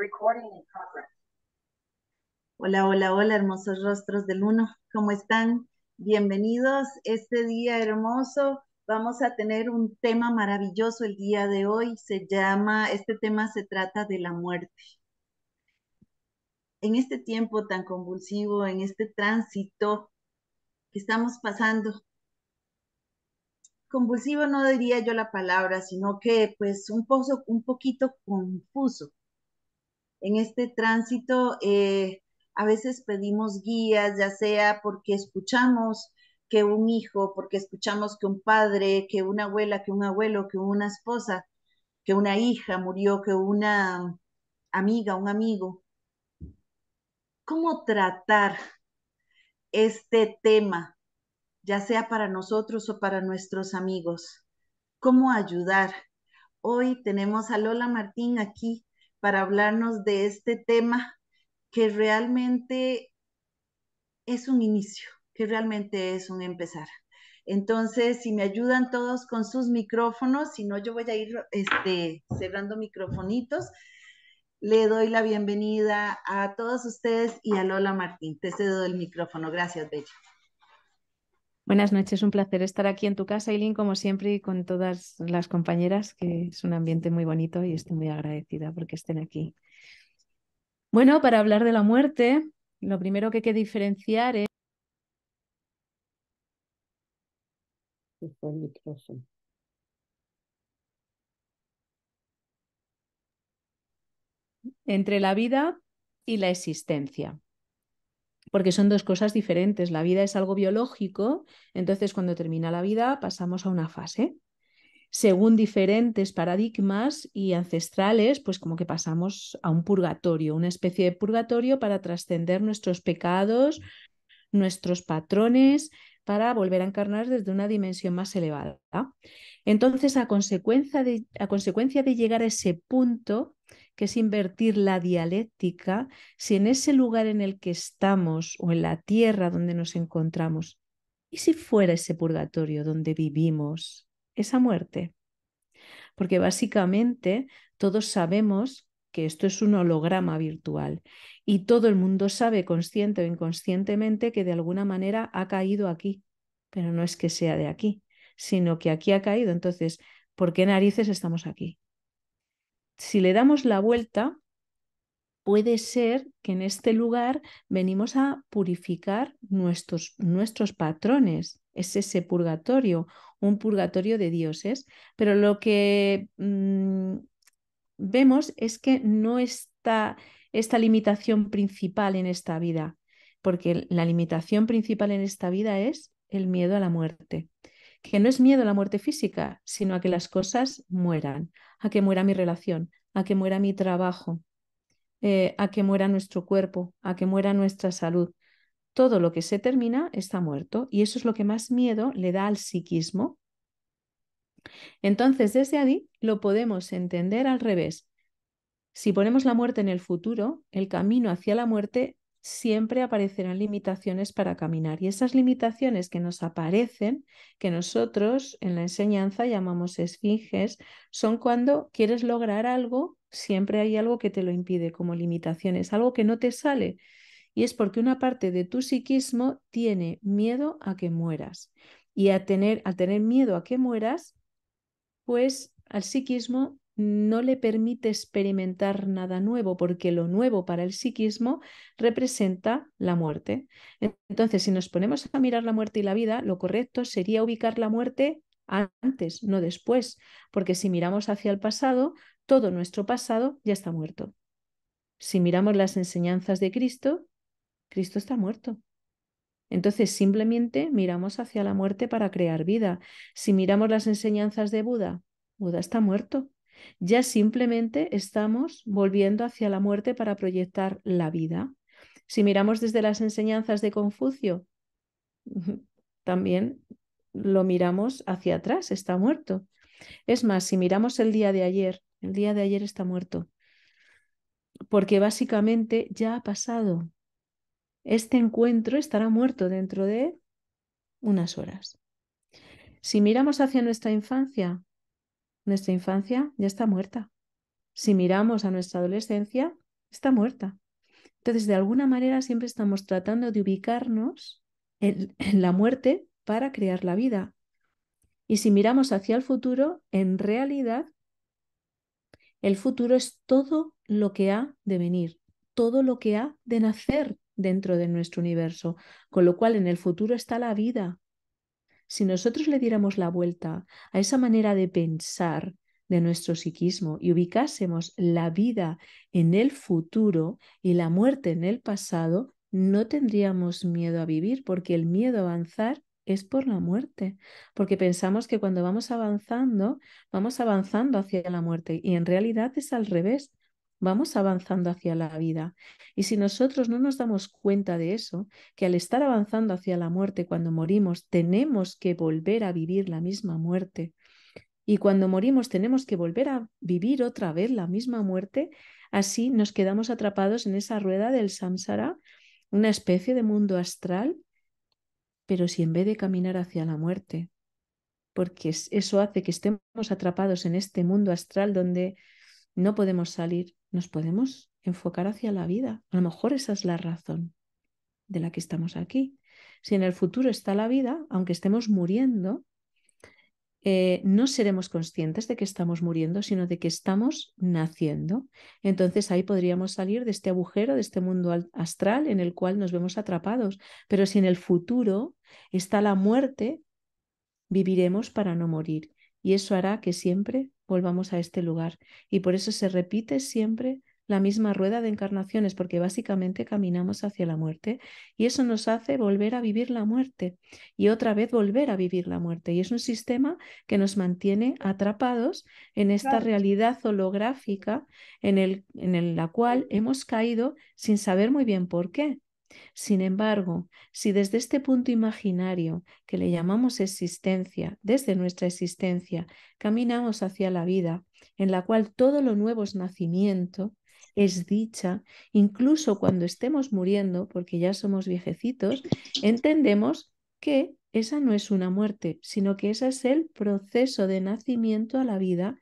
Recording in progress. Hola, hola, hola, hermosos rostros del uno. ¿Cómo están? Bienvenidos. Este día hermoso. Vamos a tener un tema maravilloso el día de hoy. Se llama, este tema se trata de la muerte. En este tiempo tan convulsivo, en este tránsito que estamos pasando, convulsivo no diría yo la palabra, sino que pues un, pozo, un poquito confuso en este tránsito eh, a veces pedimos guías, ya sea porque escuchamos que un hijo, porque escuchamos que un padre, que una abuela, que un abuelo, que una esposa, que una hija murió, que una amiga, un amigo. ¿Cómo tratar este tema, ya sea para nosotros o para nuestros amigos? ¿Cómo ayudar? Hoy tenemos a Lola Martín aquí para hablarnos de este tema que realmente es un inicio, que realmente es un empezar. Entonces, si me ayudan todos con sus micrófonos, si no, yo voy a ir este, cerrando microfonitos. Le doy la bienvenida a todos ustedes y a Lola Martín. Te cedo el micrófono. Gracias, Bella. Buenas noches, un placer estar aquí en tu casa, Eileen, como siempre, y con todas las compañeras, que es un ambiente muy bonito y estoy muy agradecida porque estén aquí. Bueno, para hablar de la muerte, lo primero que hay que diferenciar es... Entre la vida y la existencia porque son dos cosas diferentes. La vida es algo biológico, entonces cuando termina la vida pasamos a una fase. Según diferentes paradigmas y ancestrales, pues como que pasamos a un purgatorio, una especie de purgatorio para trascender nuestros pecados, nuestros patrones, para volver a encarnar desde una dimensión más elevada. Entonces, a consecuencia de, a consecuencia de llegar a ese punto, que es invertir la dialéctica, si en ese lugar en el que estamos o en la tierra donde nos encontramos, ¿y si fuera ese purgatorio donde vivimos esa muerte? Porque básicamente todos sabemos que esto es un holograma virtual y todo el mundo sabe, consciente o inconscientemente, que de alguna manera ha caído aquí, pero no es que sea de aquí, sino que aquí ha caído. Entonces, ¿por qué narices estamos aquí? si le damos la vuelta, puede ser que en este lugar venimos a purificar nuestros, nuestros patrones. Es ese purgatorio, un purgatorio de dioses. Pero lo que mm, vemos es que no está esta limitación principal en esta vida, porque la limitación principal en esta vida es el miedo a la muerte, que no es miedo a la muerte física, sino a que las cosas mueran, a que muera mi relación, a que muera mi trabajo, eh, a que muera nuestro cuerpo, a que muera nuestra salud. Todo lo que se termina está muerto y eso es lo que más miedo le da al psiquismo. Entonces, desde allí lo podemos entender al revés. Si ponemos la muerte en el futuro, el camino hacia la muerte siempre aparecerán limitaciones para caminar. Y esas limitaciones que nos aparecen, que nosotros en la enseñanza llamamos esfinges, son cuando quieres lograr algo, siempre hay algo que te lo impide como limitaciones, algo que no te sale. Y es porque una parte de tu psiquismo tiene miedo a que mueras. Y a tener, al tener miedo a que mueras, pues al psiquismo no le permite experimentar nada nuevo, porque lo nuevo para el psiquismo representa la muerte. Entonces, si nos ponemos a mirar la muerte y la vida, lo correcto sería ubicar la muerte antes, no después, porque si miramos hacia el pasado, todo nuestro pasado ya está muerto. Si miramos las enseñanzas de Cristo, Cristo está muerto. Entonces simplemente miramos hacia la muerte para crear vida. Si miramos las enseñanzas de Buda, Buda está muerto. Ya simplemente estamos volviendo hacia la muerte para proyectar la vida. Si miramos desde las enseñanzas de Confucio, también lo miramos hacia atrás, está muerto. Es más, si miramos el día de ayer, el día de ayer está muerto, porque básicamente ya ha pasado. Este encuentro estará muerto dentro de unas horas. Si miramos hacia nuestra infancia, nuestra infancia ya está muerta. Si miramos a nuestra adolescencia, está muerta. Entonces, de alguna manera siempre estamos tratando de ubicarnos en, en la muerte para crear la vida. Y si miramos hacia el futuro, en realidad, el futuro es todo lo que ha de venir, todo lo que ha de nacer dentro de nuestro universo. Con lo cual, en el futuro está la vida, si nosotros le diéramos la vuelta a esa manera de pensar de nuestro psiquismo y ubicásemos la vida en el futuro y la muerte en el pasado, no tendríamos miedo a vivir porque el miedo a avanzar es por la muerte, porque pensamos que cuando vamos avanzando, vamos avanzando hacia la muerte y en realidad es al revés vamos avanzando hacia la vida. Y si nosotros no nos damos cuenta de eso, que al estar avanzando hacia la muerte cuando morimos, tenemos que volver a vivir la misma muerte. Y cuando morimos tenemos que volver a vivir otra vez la misma muerte, así nos quedamos atrapados en esa rueda del samsara, una especie de mundo astral, pero si en vez de caminar hacia la muerte, porque eso hace que estemos atrapados en este mundo astral donde no podemos salir, nos podemos enfocar hacia la vida. A lo mejor esa es la razón de la que estamos aquí. Si en el futuro está la vida, aunque estemos muriendo, eh, no seremos conscientes de que estamos muriendo, sino de que estamos naciendo. Entonces ahí podríamos salir de este agujero, de este mundo astral en el cual nos vemos atrapados. Pero si en el futuro está la muerte, viviremos para no morir y eso hará que siempre volvamos a este lugar. Y por eso se repite siempre la misma rueda de encarnaciones, porque básicamente caminamos hacia la muerte y eso nos hace volver a vivir la muerte y otra vez volver a vivir la muerte. Y es un sistema que nos mantiene atrapados en esta realidad holográfica en, el, en la cual hemos caído sin saber muy bien por qué. Sin embargo, si desde este punto imaginario que le llamamos existencia, desde nuestra existencia, caminamos hacia la vida, en la cual todo lo nuevo es nacimiento, es dicha, incluso cuando estemos muriendo, porque ya somos viejecitos, entendemos que esa no es una muerte, sino que ese es el proceso de nacimiento a la vida,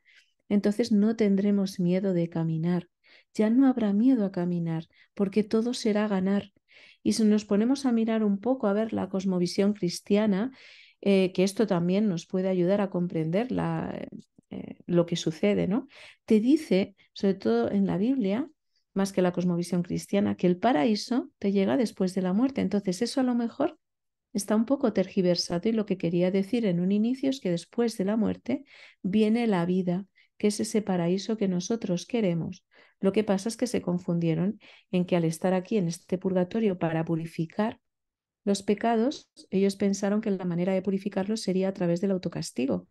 entonces no tendremos miedo de caminar. Ya no habrá miedo a caminar, porque todo será ganar, y si nos ponemos a mirar un poco a ver la cosmovisión cristiana, eh, que esto también nos puede ayudar a comprender eh, lo que sucede, ¿no? Te dice, sobre todo en la Biblia, más que la cosmovisión cristiana, que el paraíso te llega después de la muerte. Entonces, eso a lo mejor está un poco tergiversado y lo que quería decir en un inicio es que después de la muerte viene la vida, que es ese paraíso que nosotros queremos. Lo que pasa es que se confundieron en que al estar aquí en este purgatorio para purificar los pecados, ellos pensaron que la manera de purificarlos sería a través del autocastigo.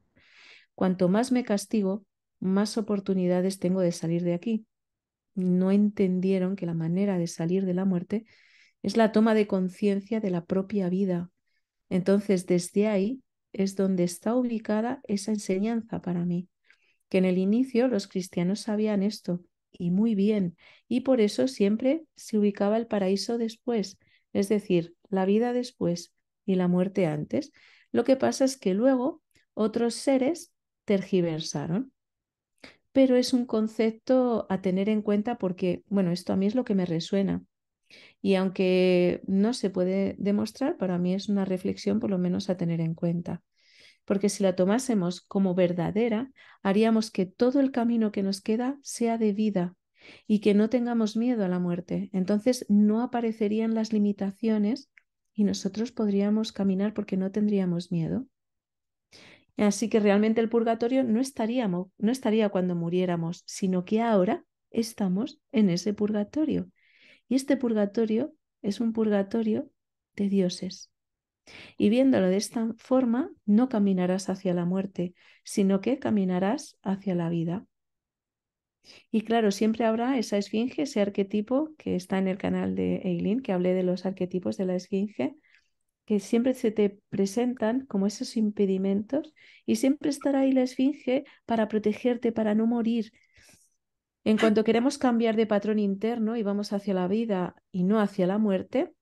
Cuanto más me castigo, más oportunidades tengo de salir de aquí. No entendieron que la manera de salir de la muerte es la toma de conciencia de la propia vida. Entonces, desde ahí es donde está ubicada esa enseñanza para mí, que en el inicio los cristianos sabían esto, y muy bien, y por eso siempre se ubicaba el paraíso después, es decir, la vida después y la muerte antes. Lo que pasa es que luego otros seres tergiversaron. Pero es un concepto a tener en cuenta porque, bueno, esto a mí es lo que me resuena. Y aunque no se puede demostrar, para mí es una reflexión por lo menos a tener en cuenta porque si la tomásemos como verdadera, haríamos que todo el camino que nos queda sea de vida y que no tengamos miedo a la muerte. Entonces no aparecerían las limitaciones y nosotros podríamos caminar porque no tendríamos miedo. Así que realmente el purgatorio no, estaríamos, no estaría cuando muriéramos, sino que ahora estamos en ese purgatorio. Y este purgatorio es un purgatorio de dioses. Y viéndolo de esta forma, no caminarás hacia la muerte, sino que caminarás hacia la vida. Y claro, siempre habrá esa esfinge, ese arquetipo que está en el canal de Eileen, que hablé de los arquetipos de la esfinge, que siempre se te presentan como esos impedimentos y siempre estará ahí la esfinge para protegerte, para no morir. En cuanto queremos cambiar de patrón interno y vamos hacia la vida y no hacia la muerte,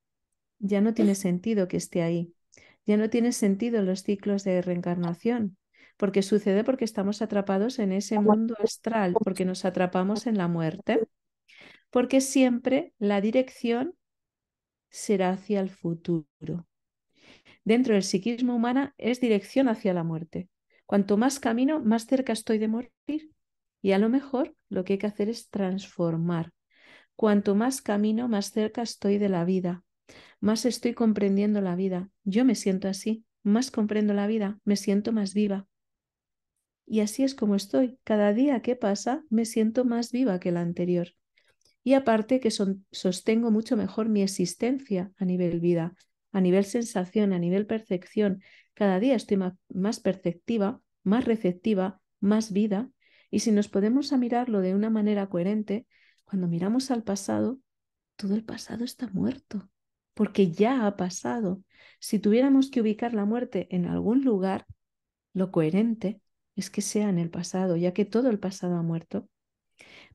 ya no tiene sentido que esté ahí. Ya no tiene sentido los ciclos de reencarnación, porque sucede porque estamos atrapados en ese mundo astral, porque nos atrapamos en la muerte, porque siempre la dirección será hacia el futuro. Dentro del psiquismo humana es dirección hacia la muerte. Cuanto más camino, más cerca estoy de morir. Y a lo mejor lo que hay que hacer es transformar. Cuanto más camino, más cerca estoy de la vida más estoy comprendiendo la vida. Yo me siento así, más comprendo la vida, me siento más viva. Y así es como estoy. Cada día que pasa me siento más viva que la anterior. Y aparte que sostengo mucho mejor mi existencia a nivel vida, a nivel sensación, a nivel percepción. Cada día estoy más, perceptiva, más receptiva, más vida. Y si nos podemos a mirarlo de una manera coherente, cuando miramos al pasado, todo el pasado está muerto porque ya ha pasado. Si tuviéramos que ubicar la muerte en algún lugar, lo coherente es que sea en el pasado, ya que todo el pasado ha muerto.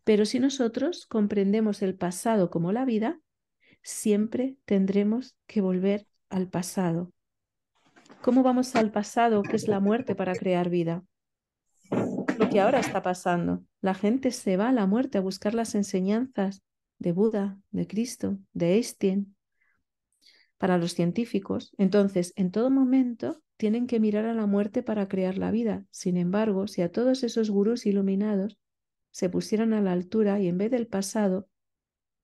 Pero si nosotros comprendemos el pasado como la vida, siempre tendremos que volver al pasado. ¿Cómo vamos al pasado, que es la muerte, para crear vida? Lo que ahora está pasando. La gente se va a la muerte a buscar las enseñanzas de Buda, de Cristo, de Einstein, para los científicos. Entonces, en todo momento tienen que mirar a la muerte para crear la vida. Sin embargo, si a todos esos gurús iluminados se pusieran a la altura y en vez del pasado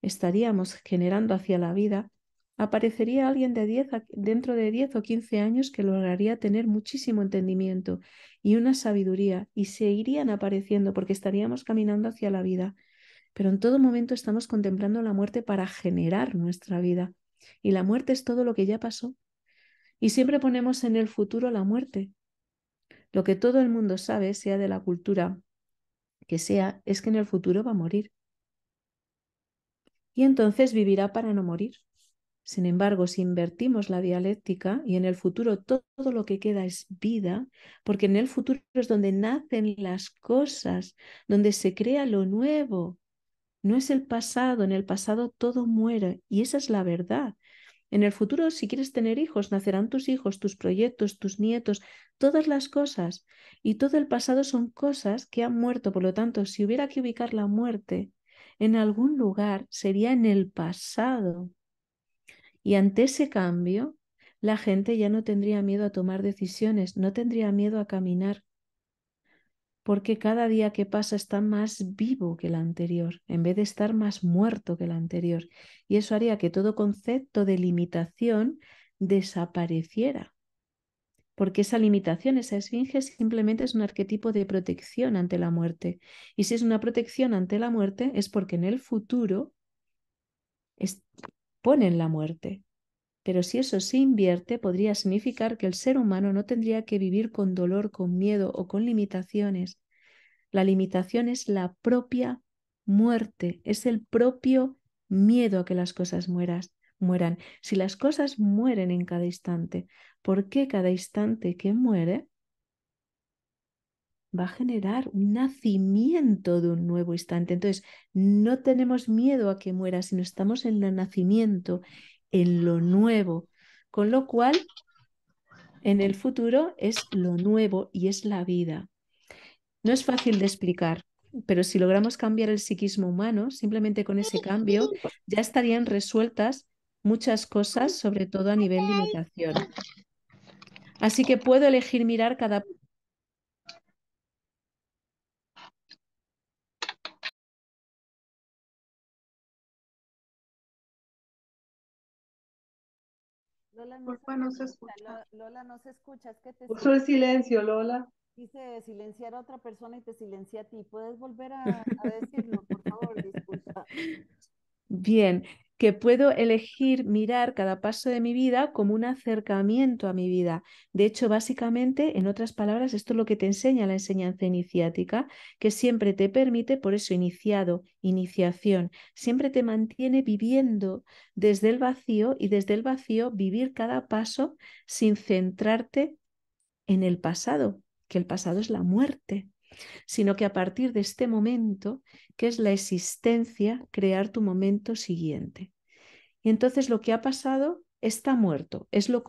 estaríamos generando hacia la vida, aparecería alguien de 10 dentro de 10 o 15 años que lograría tener muchísimo entendimiento y una sabiduría y seguirían apareciendo porque estaríamos caminando hacia la vida. Pero en todo momento estamos contemplando la muerte para generar nuestra vida. Y la muerte es todo lo que ya pasó. Y siempre ponemos en el futuro la muerte. Lo que todo el mundo sabe, sea de la cultura que sea, es que en el futuro va a morir. Y entonces vivirá para no morir. Sin embargo, si invertimos la dialéctica y en el futuro todo, lo que queda es vida, porque en el futuro es donde nacen las cosas, donde se crea lo nuevo, no es el pasado, en el pasado todo muere y esa es la verdad. En el futuro, si quieres tener hijos, nacerán tus hijos, tus proyectos, tus nietos, todas las cosas. Y todo el pasado son cosas que han muerto. Por lo tanto, si hubiera que ubicar la muerte en algún lugar, sería en el pasado. Y ante ese cambio, la gente ya no tendría miedo a tomar decisiones, no tendría miedo a caminar, porque cada día que pasa está más vivo que el anterior, en vez de estar más muerto que el anterior. Y eso haría que todo concepto de limitación desapareciera, porque esa limitación, esa esfinge simplemente es un arquetipo de protección ante la muerte. Y si es una protección ante la muerte es porque en el futuro ponen la muerte, pero si eso se invierte, podría significar que el ser humano no tendría que vivir con dolor, con miedo o con limitaciones. La limitación es la propia muerte, es el propio miedo a que las cosas mueran. Si las cosas mueren en cada instante, ¿por qué cada instante que muere va a generar un nacimiento de un nuevo instante? Entonces, no tenemos miedo a que muera, sino estamos en el nacimiento en lo nuevo, con lo cual en el futuro es lo nuevo y es la vida. No es fácil de explicar, pero si logramos cambiar el psiquismo humano, simplemente con ese cambio ya estarían resueltas muchas cosas, sobre todo a nivel de imitación. Así que puedo elegir mirar cada Lola no, Porfa, pues, no se escucha. Lola, no se escucha, es que te... el silencio, Lola. Dice silenciar a otra persona y te silencia a ti. ¿Puedes volver a, a decirlo, por favor? Disculpa. Bien, que puedo elegir mirar cada paso de mi vida como un acercamiento a mi vida. De hecho, básicamente, en otras palabras, esto es lo que te enseña la enseñanza iniciática, que siempre te permite, por eso iniciado, iniciación, siempre te mantiene viviendo desde el vacío y desde el vacío vivir cada paso sin centrarte en el pasado, que el pasado es la muerte sino que a partir de este momento, que es la existencia, crear tu momento siguiente. Y entonces lo que ha pasado está muerto, es lo,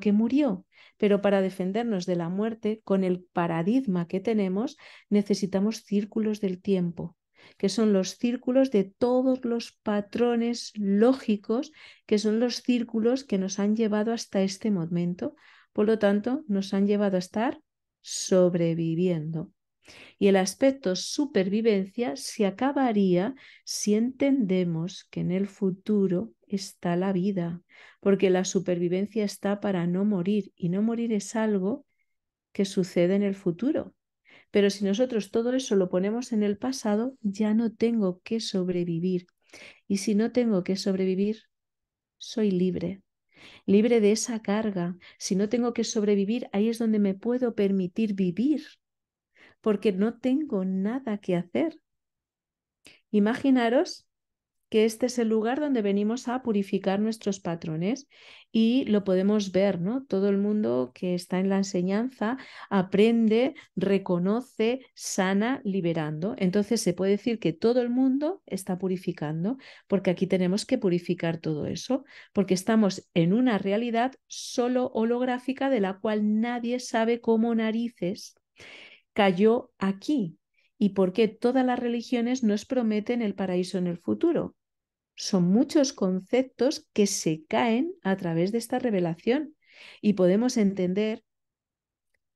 que murió, pero para defendernos de la muerte, con el paradigma que tenemos, necesitamos círculos del tiempo, que son los círculos de todos los patrones lógicos, que son los círculos que nos han llevado hasta este momento. Por lo tanto, nos han llevado a estar sobreviviendo. Y el aspecto supervivencia se acabaría si entendemos que en el futuro está la vida, porque la supervivencia está para no morir y no morir es algo que sucede en el futuro. Pero si nosotros todo eso lo ponemos en el pasado, ya no tengo que sobrevivir. Y si no tengo que sobrevivir, soy libre, libre de esa carga. Si no tengo que sobrevivir, ahí es donde me puedo permitir vivir porque no tengo nada que hacer. Imaginaros que este es el lugar donde venimos a purificar nuestros patrones y lo podemos ver, ¿no? Todo el mundo que está en la enseñanza aprende, reconoce, sana, liberando. Entonces se puede decir que todo el mundo está purificando, porque aquí tenemos que purificar todo eso, porque estamos en una realidad solo holográfica de la cual nadie sabe cómo narices cayó aquí y por qué todas las religiones nos prometen el paraíso en el futuro. Son muchos conceptos que se caen a través de esta revelación y podemos entender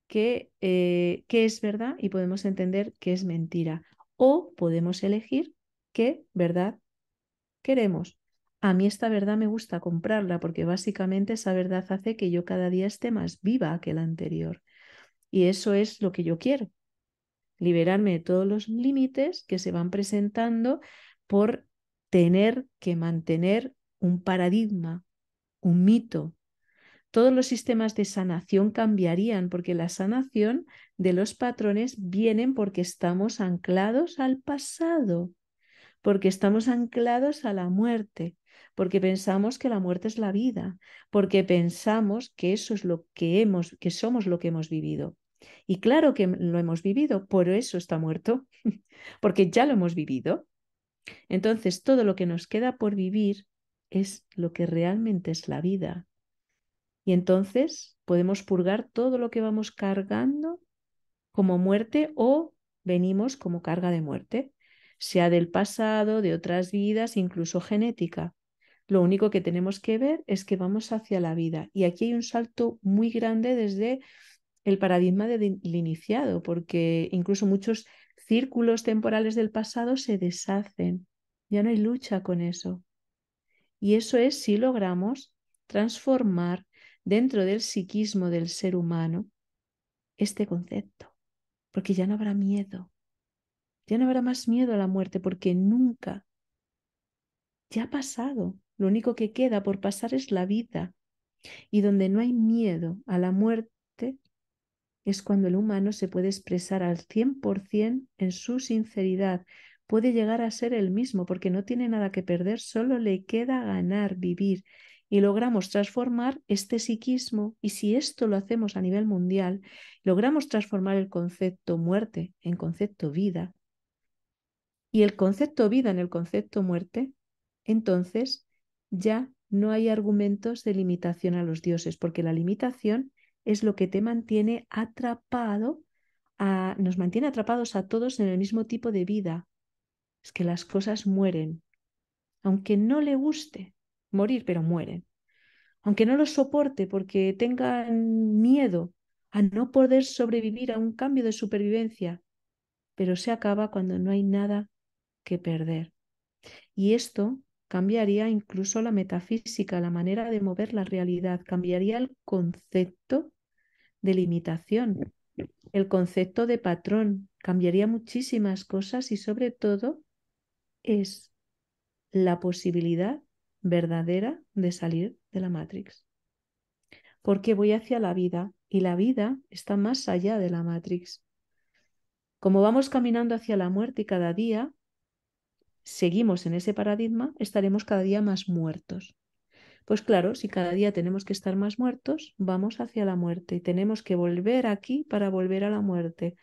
qué eh, es verdad y podemos entender que es mentira. O podemos elegir qué verdad queremos. A mí esta verdad me gusta comprarla porque básicamente esa verdad hace que yo cada día esté más viva que la anterior. Y eso es lo que yo quiero, liberarme de todos los límites que se van presentando por tener que mantener un paradigma, un mito. Todos los sistemas de sanación cambiarían porque la sanación de los patrones vienen porque estamos anclados al pasado, porque estamos anclados a la muerte, porque pensamos que la muerte es la vida, porque pensamos que eso es lo que hemos, que somos lo que hemos vivido. Y claro que lo hemos vivido, por eso está muerto, porque ya lo hemos vivido. Entonces, todo lo que nos queda por vivir es lo que realmente es la vida. Y entonces podemos purgar todo lo que vamos cargando como muerte o venimos como carga de muerte, sea del pasado, de otras vidas, incluso genética. Lo único que tenemos que ver es que vamos hacia la vida. Y aquí hay un salto muy grande desde el paradigma del iniciado, porque incluso muchos círculos temporales del pasado se deshacen. Ya no hay lucha con eso. Y eso es si logramos transformar dentro del psiquismo del ser humano este concepto, porque ya no habrá miedo, ya no habrá más miedo a la muerte, porque nunca, ya ha pasado, lo único que queda por pasar es la vida. Y donde no hay miedo a la muerte es cuando el humano se puede expresar al 100% en su sinceridad. Puede llegar a ser el mismo porque no tiene nada que perder, solo le queda ganar, vivir. Y logramos transformar este psiquismo y si esto lo hacemos a nivel mundial, logramos transformar el concepto muerte en concepto vida y el concepto vida en el concepto muerte, entonces ya no hay argumentos de limitación a los dioses, porque la limitación es lo que te mantiene atrapado, nos mantiene atrapados a todos en el mismo tipo de vida. Es que las cosas mueren, aunque no le guste morir, pero mueren. Aunque no lo soporte porque tengan miedo a no poder sobrevivir a un cambio de supervivencia, pero se acaba cuando no hay nada que perder. Y esto cambiaría incluso la metafísica, la manera de mover la realidad, cambiaría el concepto de limitación, el concepto de patrón, cambiaría muchísimas cosas y sobre todo es la posibilidad verdadera de salir de la Matrix. Porque voy hacia la vida y la vida está más allá de la Matrix. Como vamos caminando hacia la muerte y cada día seguimos en ese paradigma, estaremos cada día más muertos. Pues claro, si cada día tenemos que estar más muertos, vamos hacia la muerte y tenemos que volver aquí para volver a la muerte.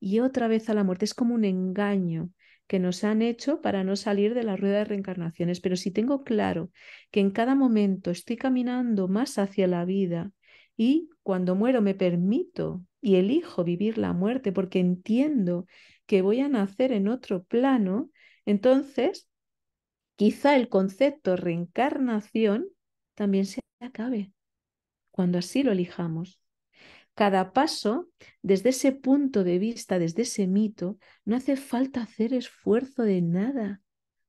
Y otra vez a la muerte es como un engaño que nos han hecho para no salir de la rueda de reencarnaciones. Pero si tengo claro que en cada momento estoy caminando más hacia la vida y cuando muero me permito y elijo vivir la muerte porque entiendo que voy a nacer en otro plano, entonces, quizá el concepto reencarnación también se acabe cuando así lo elijamos. Cada paso, desde ese punto de vista, desde ese mito, no hace falta hacer esfuerzo de nada,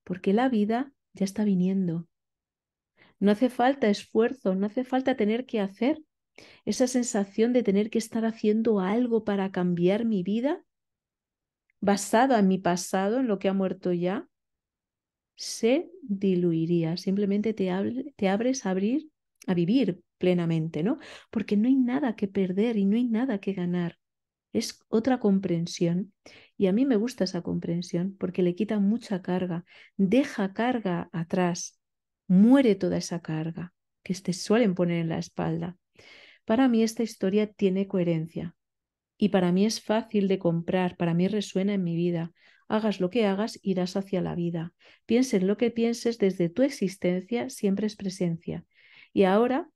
porque la vida ya está viniendo. No hace falta esfuerzo, no hace falta tener que hacer esa sensación de tener que estar haciendo algo para cambiar mi vida basada en mi pasado, en lo que ha muerto ya, se diluiría. Simplemente te, abres a abrir, a vivir plenamente, ¿no? Porque no hay nada que perder y no hay nada que ganar. Es otra comprensión. Y a mí me gusta esa comprensión porque le quita mucha carga, deja carga atrás, muere toda esa carga que te suelen poner en la espalda. Para mí esta historia tiene coherencia, y para mí es fácil de comprar, para mí resuena en mi vida. Hagas lo que hagas, irás hacia la vida. Pienses lo que pienses, desde tu existencia siempre es presencia. Y ahora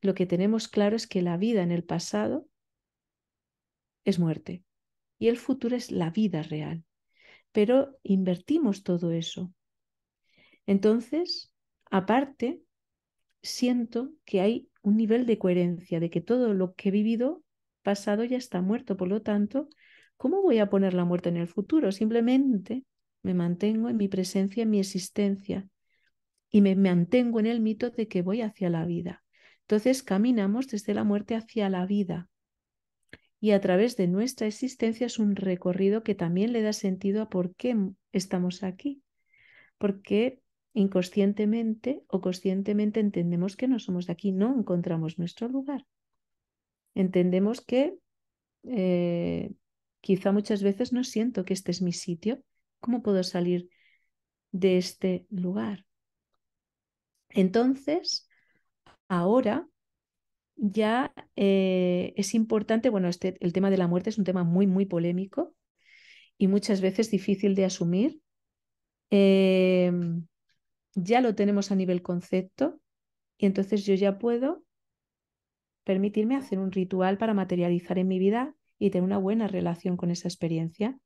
lo que tenemos claro es que la vida en el pasado es muerte y el futuro es la vida real. Pero invertimos todo eso. Entonces, aparte, siento que hay un nivel de coherencia, de que todo lo que he vivido pasado ya está muerto, por lo tanto, ¿cómo voy a poner la muerte en el futuro? Simplemente me mantengo en mi presencia, en mi existencia, y me mantengo en el mito de que voy hacia la vida. Entonces caminamos desde la muerte hacia la vida. Y a través de nuestra existencia es un recorrido que también le da sentido a por qué estamos aquí. Porque inconscientemente o conscientemente entendemos que no somos de aquí, no encontramos nuestro lugar entendemos que eh, quizá muchas veces no siento que este es mi sitio. ¿Cómo puedo salir de este lugar? Entonces, ahora ya eh, es importante, bueno, este, el tema de la muerte es un tema muy, muy polémico y muchas veces difícil de asumir. Em, ya lo tenemos a nivel concepto y entonces yo ya puedo permitirme hacer un ritual para materializar en mi vida y tener una buena relación con esa experiencia.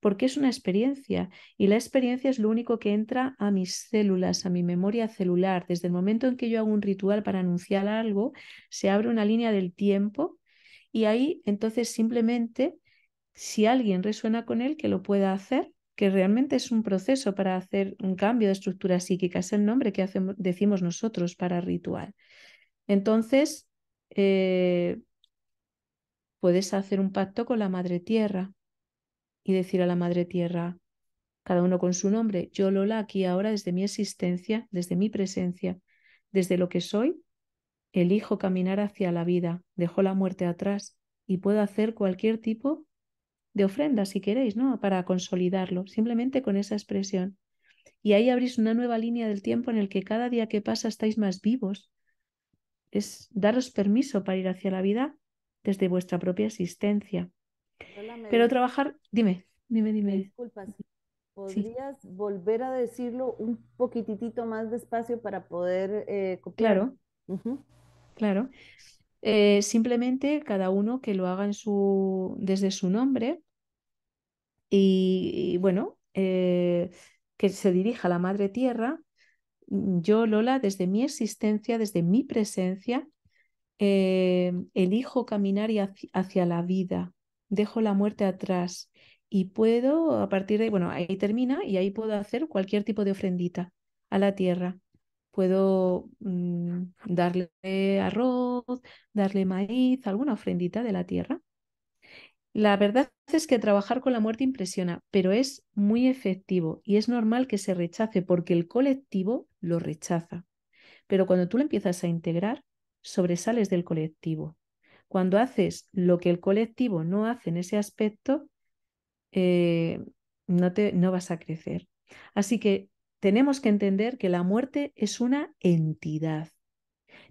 Porque es una experiencia y la experiencia es lo único que entra a mis células, a mi memoria celular. Desde el momento en que yo hago un ritual para anunciar algo, se abre una línea del tiempo y ahí entonces simplemente, si alguien resuena con él, que lo pueda hacer que realmente es un proceso para hacer un cambio de estructura psíquica, es el nombre que decimos nosotros para ritual. Entonces, eh, puedes hacer un pacto con la Madre Tierra y decir a la Madre Tierra, cada uno con su nombre, yo Lola aquí ahora desde mi existencia, desde mi presencia, desde lo que soy, elijo caminar hacia la vida, dejo la muerte atrás y puedo hacer cualquier tipo de ofrenda, si queréis, ¿no? Para consolidarlo, simplemente con esa expresión. Y ahí abrís una nueva línea del tiempo en el que cada día que pasa estáis más vivos, es daros permiso para ir hacia la vida desde vuestra propia existencia. Pero trabajar, dime, dime, dime. Disculpas, ¿podrías volver a decirlo un poquitito más despacio para poder eh, Claro, claro. Eh, simplemente cada uno que lo haga en su, desde su nombre y, bueno, eh, que se dirija a la Madre Tierra yo, Lola, desde mi existencia, desde mi presencia, eh, elijo caminar hacia, la vida, dejo la muerte atrás y puedo, a partir de bueno, ahí termina y ahí puedo hacer cualquier tipo de ofrendita a la tierra. Puedo mm, darle arroz, darle maíz, alguna ofrendita de la tierra. La verdad es que trabajar con la muerte impresiona, pero es muy efectivo y es normal que se rechace porque el colectivo lo rechaza. Pero cuando tú lo empiezas a integrar, sobresales del colectivo. Cuando haces lo que el colectivo no hace en ese aspecto, eh, no, te, no vas a crecer. Así que tenemos que entender que la muerte es una entidad.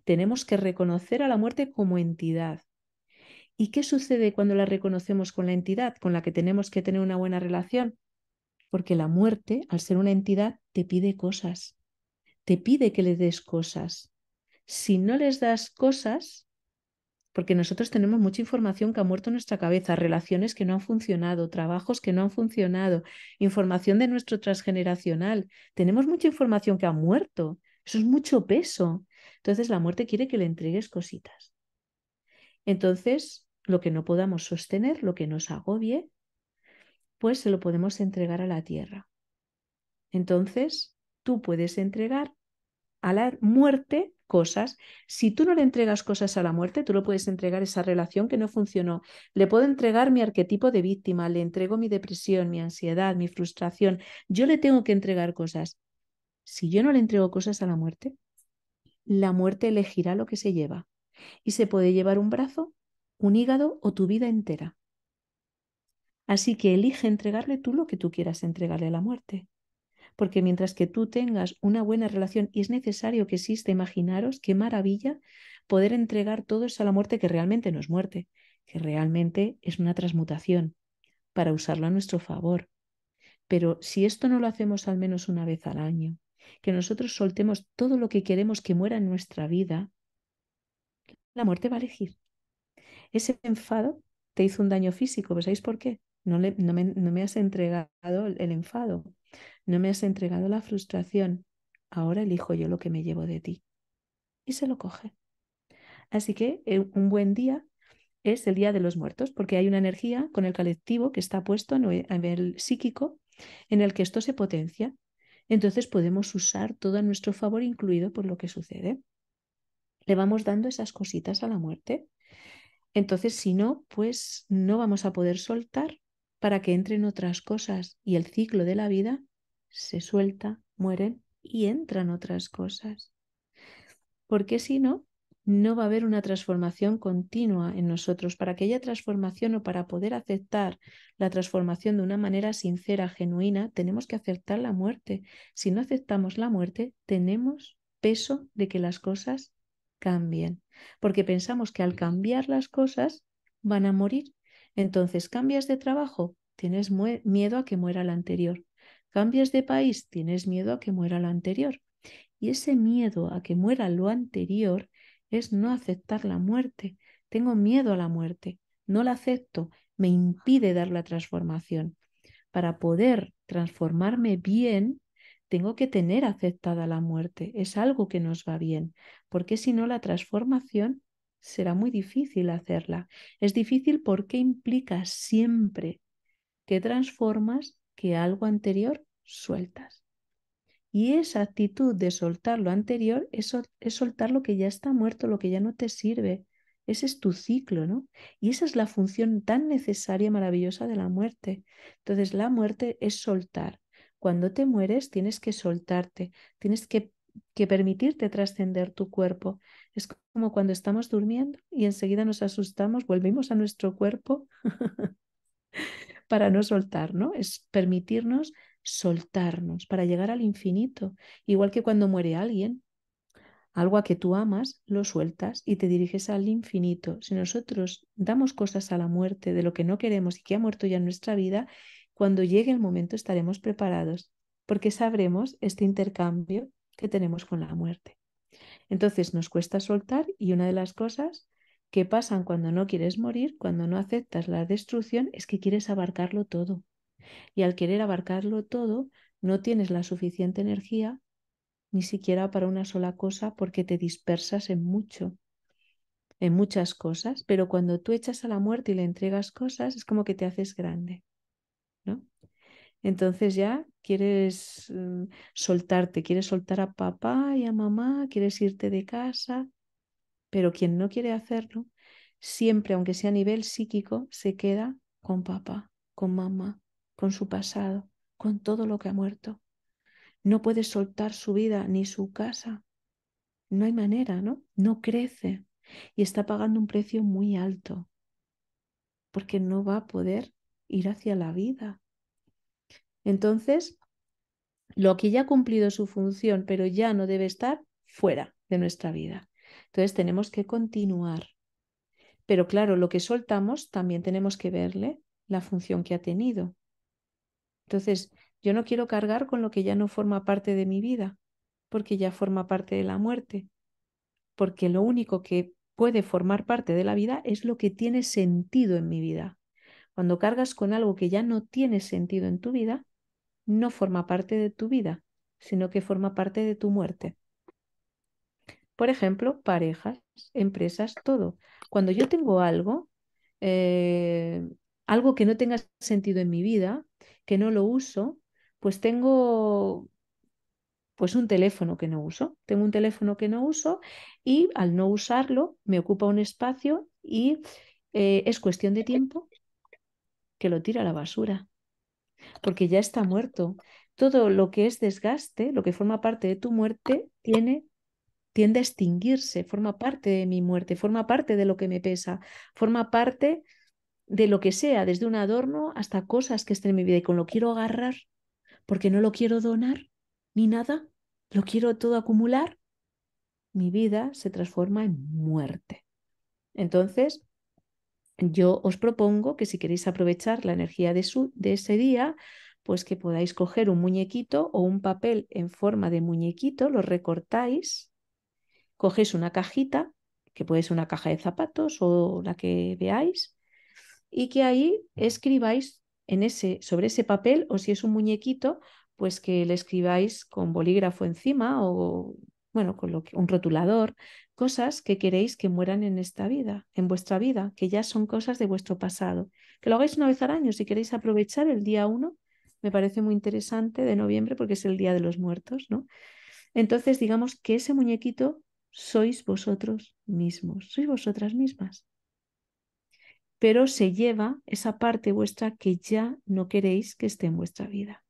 Tenemos que reconocer a la muerte como entidad. ¿Y qué sucede cuando la reconocemos con la entidad con la que tenemos que tener una buena relación? Porque la muerte, al ser una entidad, te pide cosas te pide que le des cosas. Si no les das cosas, porque nosotros tenemos mucha información que ha muerto en nuestra cabeza, relaciones que no han funcionado, trabajos que no han funcionado, información de nuestro transgeneracional. Tenemos mucha información que ha muerto. Eso es mucho peso. Entonces la muerte quiere que le entregues cositas. Entonces, lo que no podamos sostener, lo que nos agobie, pues se lo podemos entregar a la tierra. Entonces, tú puedes entregar a la muerte cosas. Si tú no le entregas cosas a la muerte, tú lo puedes entregar esa relación que no funcionó. Le puedo entregar mi arquetipo de víctima, le entrego mi depresión, mi ansiedad, mi frustración. Yo le tengo que entregar cosas. Si yo no le entrego cosas a la muerte, la muerte elegirá lo que se lleva. Y se puede llevar un brazo, un hígado o tu vida entera. Así que elige entregarle tú lo que tú quieras entregarle a la muerte porque mientras que tú tengas una buena relación, y es necesario que exista, imaginaros qué maravilla poder entregar todo eso a la muerte que realmente no es muerte, que realmente es una transmutación para usarlo a nuestro favor. Pero si esto no lo hacemos al menos una vez al año, que nosotros soltemos todo lo que queremos que muera en nuestra vida, la muerte va a elegir. Ese enfado te hizo un daño físico, vesáis por qué? no, me, me has entregado el enfado, no me has entregado la frustración, ahora elijo yo lo que me llevo de ti. Y se lo coge. Así que eh, un buen día es el Día de los Muertos, porque hay una energía con el colectivo que está puesto a nivel psíquico en el que esto se potencia. Entonces podemos usar todo a nuestro favor, incluido por lo que sucede. Le vamos dando esas cositas a la muerte. Entonces, si no, pues no vamos a poder soltar para que entren otras cosas y el ciclo de la vida se suelta, mueren y entran otras cosas. Porque si no, no va a haber una transformación continua en nosotros. Para aquella transformación o para poder aceptar la transformación de una manera sincera, genuina, tenemos que aceptar la muerte. Si no aceptamos la muerte, tenemos peso de que las cosas cambien, porque pensamos que al cambiar las cosas van a morir entonces, cambias de trabajo, tienes miedo a que muera la anterior. Cambias de país, tienes miedo a que muera lo anterior. Y ese miedo a que muera lo anterior es no aceptar la muerte. Tengo miedo a la muerte, no la acepto, me impide dar la transformación. Para poder transformarme bien, tengo que tener aceptada la muerte. Es algo que nos va bien, porque si no, la transformación será muy difícil hacerla. Es difícil porque implica siempre que transformas que algo anterior sueltas. Y esa actitud de soltar lo anterior es, es, soltar lo que ya está muerto, lo que ya no te sirve. Ese es tu ciclo, ¿no? Y esa es la función tan necesaria y maravillosa de la muerte. Entonces, la muerte es soltar. Cuando te mueres, tienes que soltarte, tienes que que permitirte trascender tu cuerpo. Es como cuando estamos durmiendo y enseguida nos asustamos, volvemos a nuestro cuerpo para no soltar, ¿no? Es permitirnos soltarnos para llegar al infinito. Igual que cuando muere alguien, algo a que tú amas, lo sueltas y te diriges al infinito. Si nosotros damos cosas a la muerte de lo que no queremos y que ha muerto ya en nuestra vida, cuando llegue el momento estaremos preparados, porque sabremos este intercambio que tenemos con la muerte. Entonces nos cuesta soltar y una de las cosas que pasan cuando no quieres morir, cuando no aceptas la destrucción, es que quieres abarcarlo todo. Y al querer abarcarlo todo, no tienes la suficiente energía ni siquiera para una sola cosa porque te dispersas en mucho, en muchas cosas, pero cuando tú echas a la muerte y le entregas cosas, es como que te haces grande. Entonces ya quieres mm, soltarte, quieres soltar a papá y a mamá, quieres irte de casa, pero quien no quiere hacerlo, siempre, aunque sea a nivel psíquico, se queda con papá, con mamá, con su pasado, con todo lo que ha muerto. No puede soltar su vida ni su casa. No hay manera, ¿no? No crece y está pagando un precio muy alto porque no va a poder ir hacia la vida, entonces, lo que ya ha cumplido su función, pero ya no debe estar fuera de nuestra vida. Entonces, tenemos que continuar. Pero claro, lo que soltamos también tenemos que verle la función que ha tenido. Entonces, yo no quiero cargar con lo que ya no forma parte de mi vida, porque ya forma parte de la muerte, porque lo único que puede formar parte de la vida es lo que tiene sentido en mi vida. Cuando cargas con algo que ya no tiene sentido en tu vida, no forma parte de tu vida, sino que forma parte de tu muerte. Por ejemplo, parejas, empresas, todo. Cuando yo tengo algo, eh, algo que no tenga sentido en mi vida, que no lo uso, pues tengo pues un teléfono que no uso. Tengo un teléfono que no uso y al no usarlo me ocupa un espacio y eh, es cuestión de tiempo que lo tira a la basura porque ya está muerto. Todo lo que es desgaste, lo que forma parte de tu muerte, tiene tiende a extinguirse, forma parte de mi muerte, forma parte de lo que me pesa, forma parte de lo que sea, desde un adorno hasta cosas que estén en mi vida y con lo quiero agarrar porque no lo quiero donar ni nada, lo quiero todo acumular, mi vida se transforma en muerte. Entonces, yo os propongo que si queréis aprovechar la energía de, su, de ese día, pues que podáis coger un muñequito o un papel en forma de muñequito, lo recortáis, cogéis una cajita, que puede ser una caja de zapatos o la que veáis, y que ahí escribáis en ese, sobre ese papel o si es un muñequito, pues que le escribáis con bolígrafo encima o bueno, con lo un rotulador, cosas que queréis que mueran en esta vida, en vuestra vida, que ya son cosas de vuestro pasado. Que lo hagáis una vez al año, si queréis aprovechar el día 1, me parece muy interesante, de noviembre, porque es el Día de los Muertos, ¿no? Entonces, digamos que ese muñequito sois vosotros mismos, sois vosotras mismas. Pero se lleva esa parte vuestra que ya no queréis que esté en vuestra vida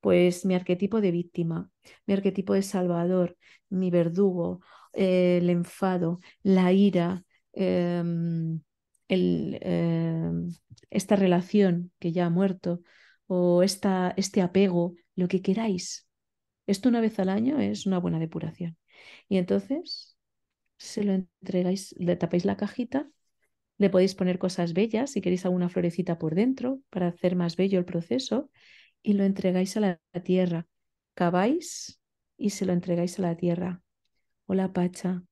pues mi arquetipo de víctima, mi arquetipo de salvador, mi verdugo eh, el enfado, la ira, em, em, esta relación que ya ha muerto o esta, este apego, lo que queráis. Esto una vez al año es una buena depuración. Y entonces se lo entregáis, le tapáis la cajita, le podéis poner cosas bellas, si queréis alguna florecita por dentro para hacer más bello el proceso, y lo entregáis a la tierra. Caváis y se lo entregáis a la tierra. Hola Pacha,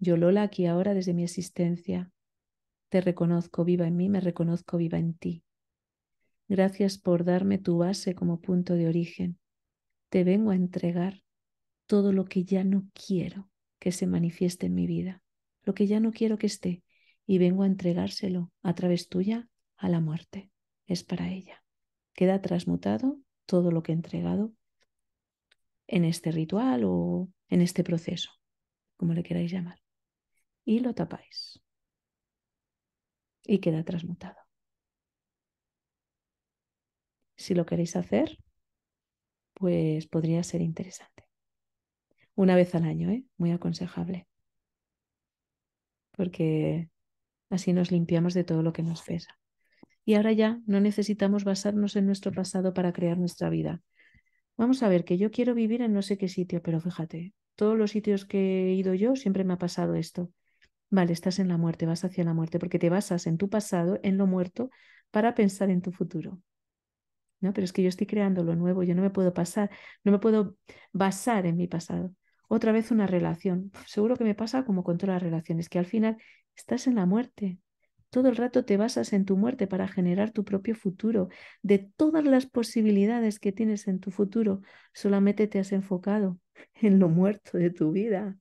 yo Lola aquí ahora desde mi existencia. Te reconozco viva en mí, me reconozco viva en ti. Gracias por darme tu base como punto de origen. Te vengo a entregar todo lo que ya no quiero que se manifieste en mi vida, lo que ya no quiero que esté, y vengo a entregárselo a través tuya a la muerte. Es para ella. Queda transmutado todo lo que he entregado en este ritual o en este proceso, como le queráis llamar. Y lo tapáis. Y queda transmutado. Si lo queréis hacer, pues podría ser interesante. Una vez al año, ¿eh? muy aconsejable. Porque así nos limpiamos de todo lo que nos pesa. Y ahora ya no necesitamos basarnos en nuestro pasado para crear nuestra vida. Vamos a ver, que yo quiero vivir en no sé qué sitio, pero fíjate, todos los sitios que he ido yo siempre me ha pasado esto. Vale, estás en la muerte, vas hacia la muerte, porque te basas en tu pasado, en lo muerto, para pensar en tu futuro. ¿No? Pero es que yo estoy creando lo nuevo, yo no me puedo pasar, no me puedo basar en mi pasado. Otra vez una relación. Seguro que me pasa como con todas las relaciones, que al final estás en la muerte. Todo el rato te basas en tu muerte para generar tu propio futuro. De todas las posibilidades que tienes en tu futuro, solamente te has enfocado en lo muerto de tu vida.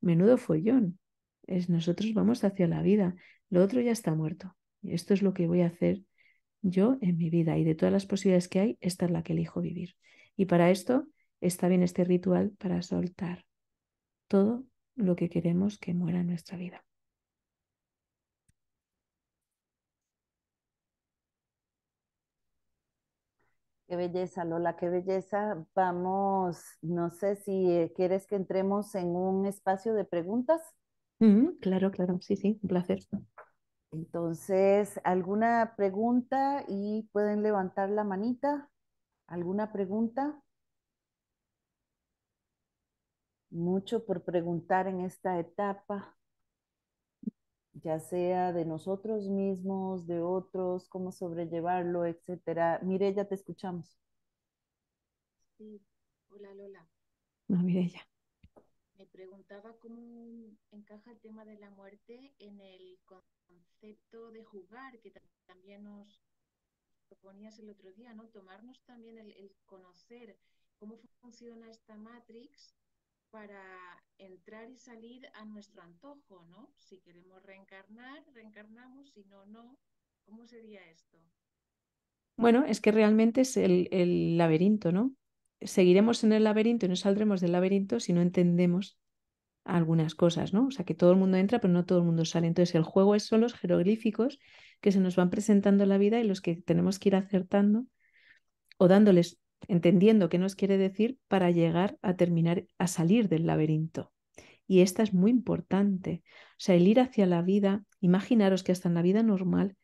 Menudo follón. Es nosotros vamos hacia la vida. Lo otro ya está muerto. Esto es lo que voy a hacer yo en mi vida. Y de todas las posibilidades que hay, esta es la que elijo vivir. Y para esto está bien este ritual para soltar todo lo que queremos que muera en nuestra vida. Qué belleza, Lola, qué belleza. Vamos, no sé si eh, quieres que entremos en un espacio de preguntas. Mm, claro, claro, sí, sí, un placer. Entonces, ¿alguna pregunta y pueden levantar la manita? ¿Alguna pregunta? Mucho por preguntar en esta etapa ya sea de nosotros mismos, de otros, cómo sobrellevarlo, etcétera. Mirella, te escuchamos. Sí. Hola Lola. No, ah, Mirella. Me preguntaba cómo encaja el tema de la muerte en el concepto de jugar que también nos proponías el otro día, ¿no? Tomarnos también el, el conocer cómo funciona esta Matrix para entrar y salir a nuestro antojo, ¿no? Si queremos reencarnar, reencarnamos, si no, no. ¿Cómo sería esto? Bueno, es que realmente es el, laberinto, ¿no? Seguiremos en el laberinto y no saldremos del laberinto si no entendemos algunas cosas, ¿no? O sea, que todo el mundo entra, pero no todo el mundo sale. Entonces, el juego es, solo los jeroglíficos que se nos van presentando en la vida y los que tenemos que ir acertando o dándoles entendiendo qué nos quiere decir para llegar a terminar, a salir del laberinto. Y esta es muy importante. O sea, el ir hacia la vida, imaginaros que hasta en la vida normal,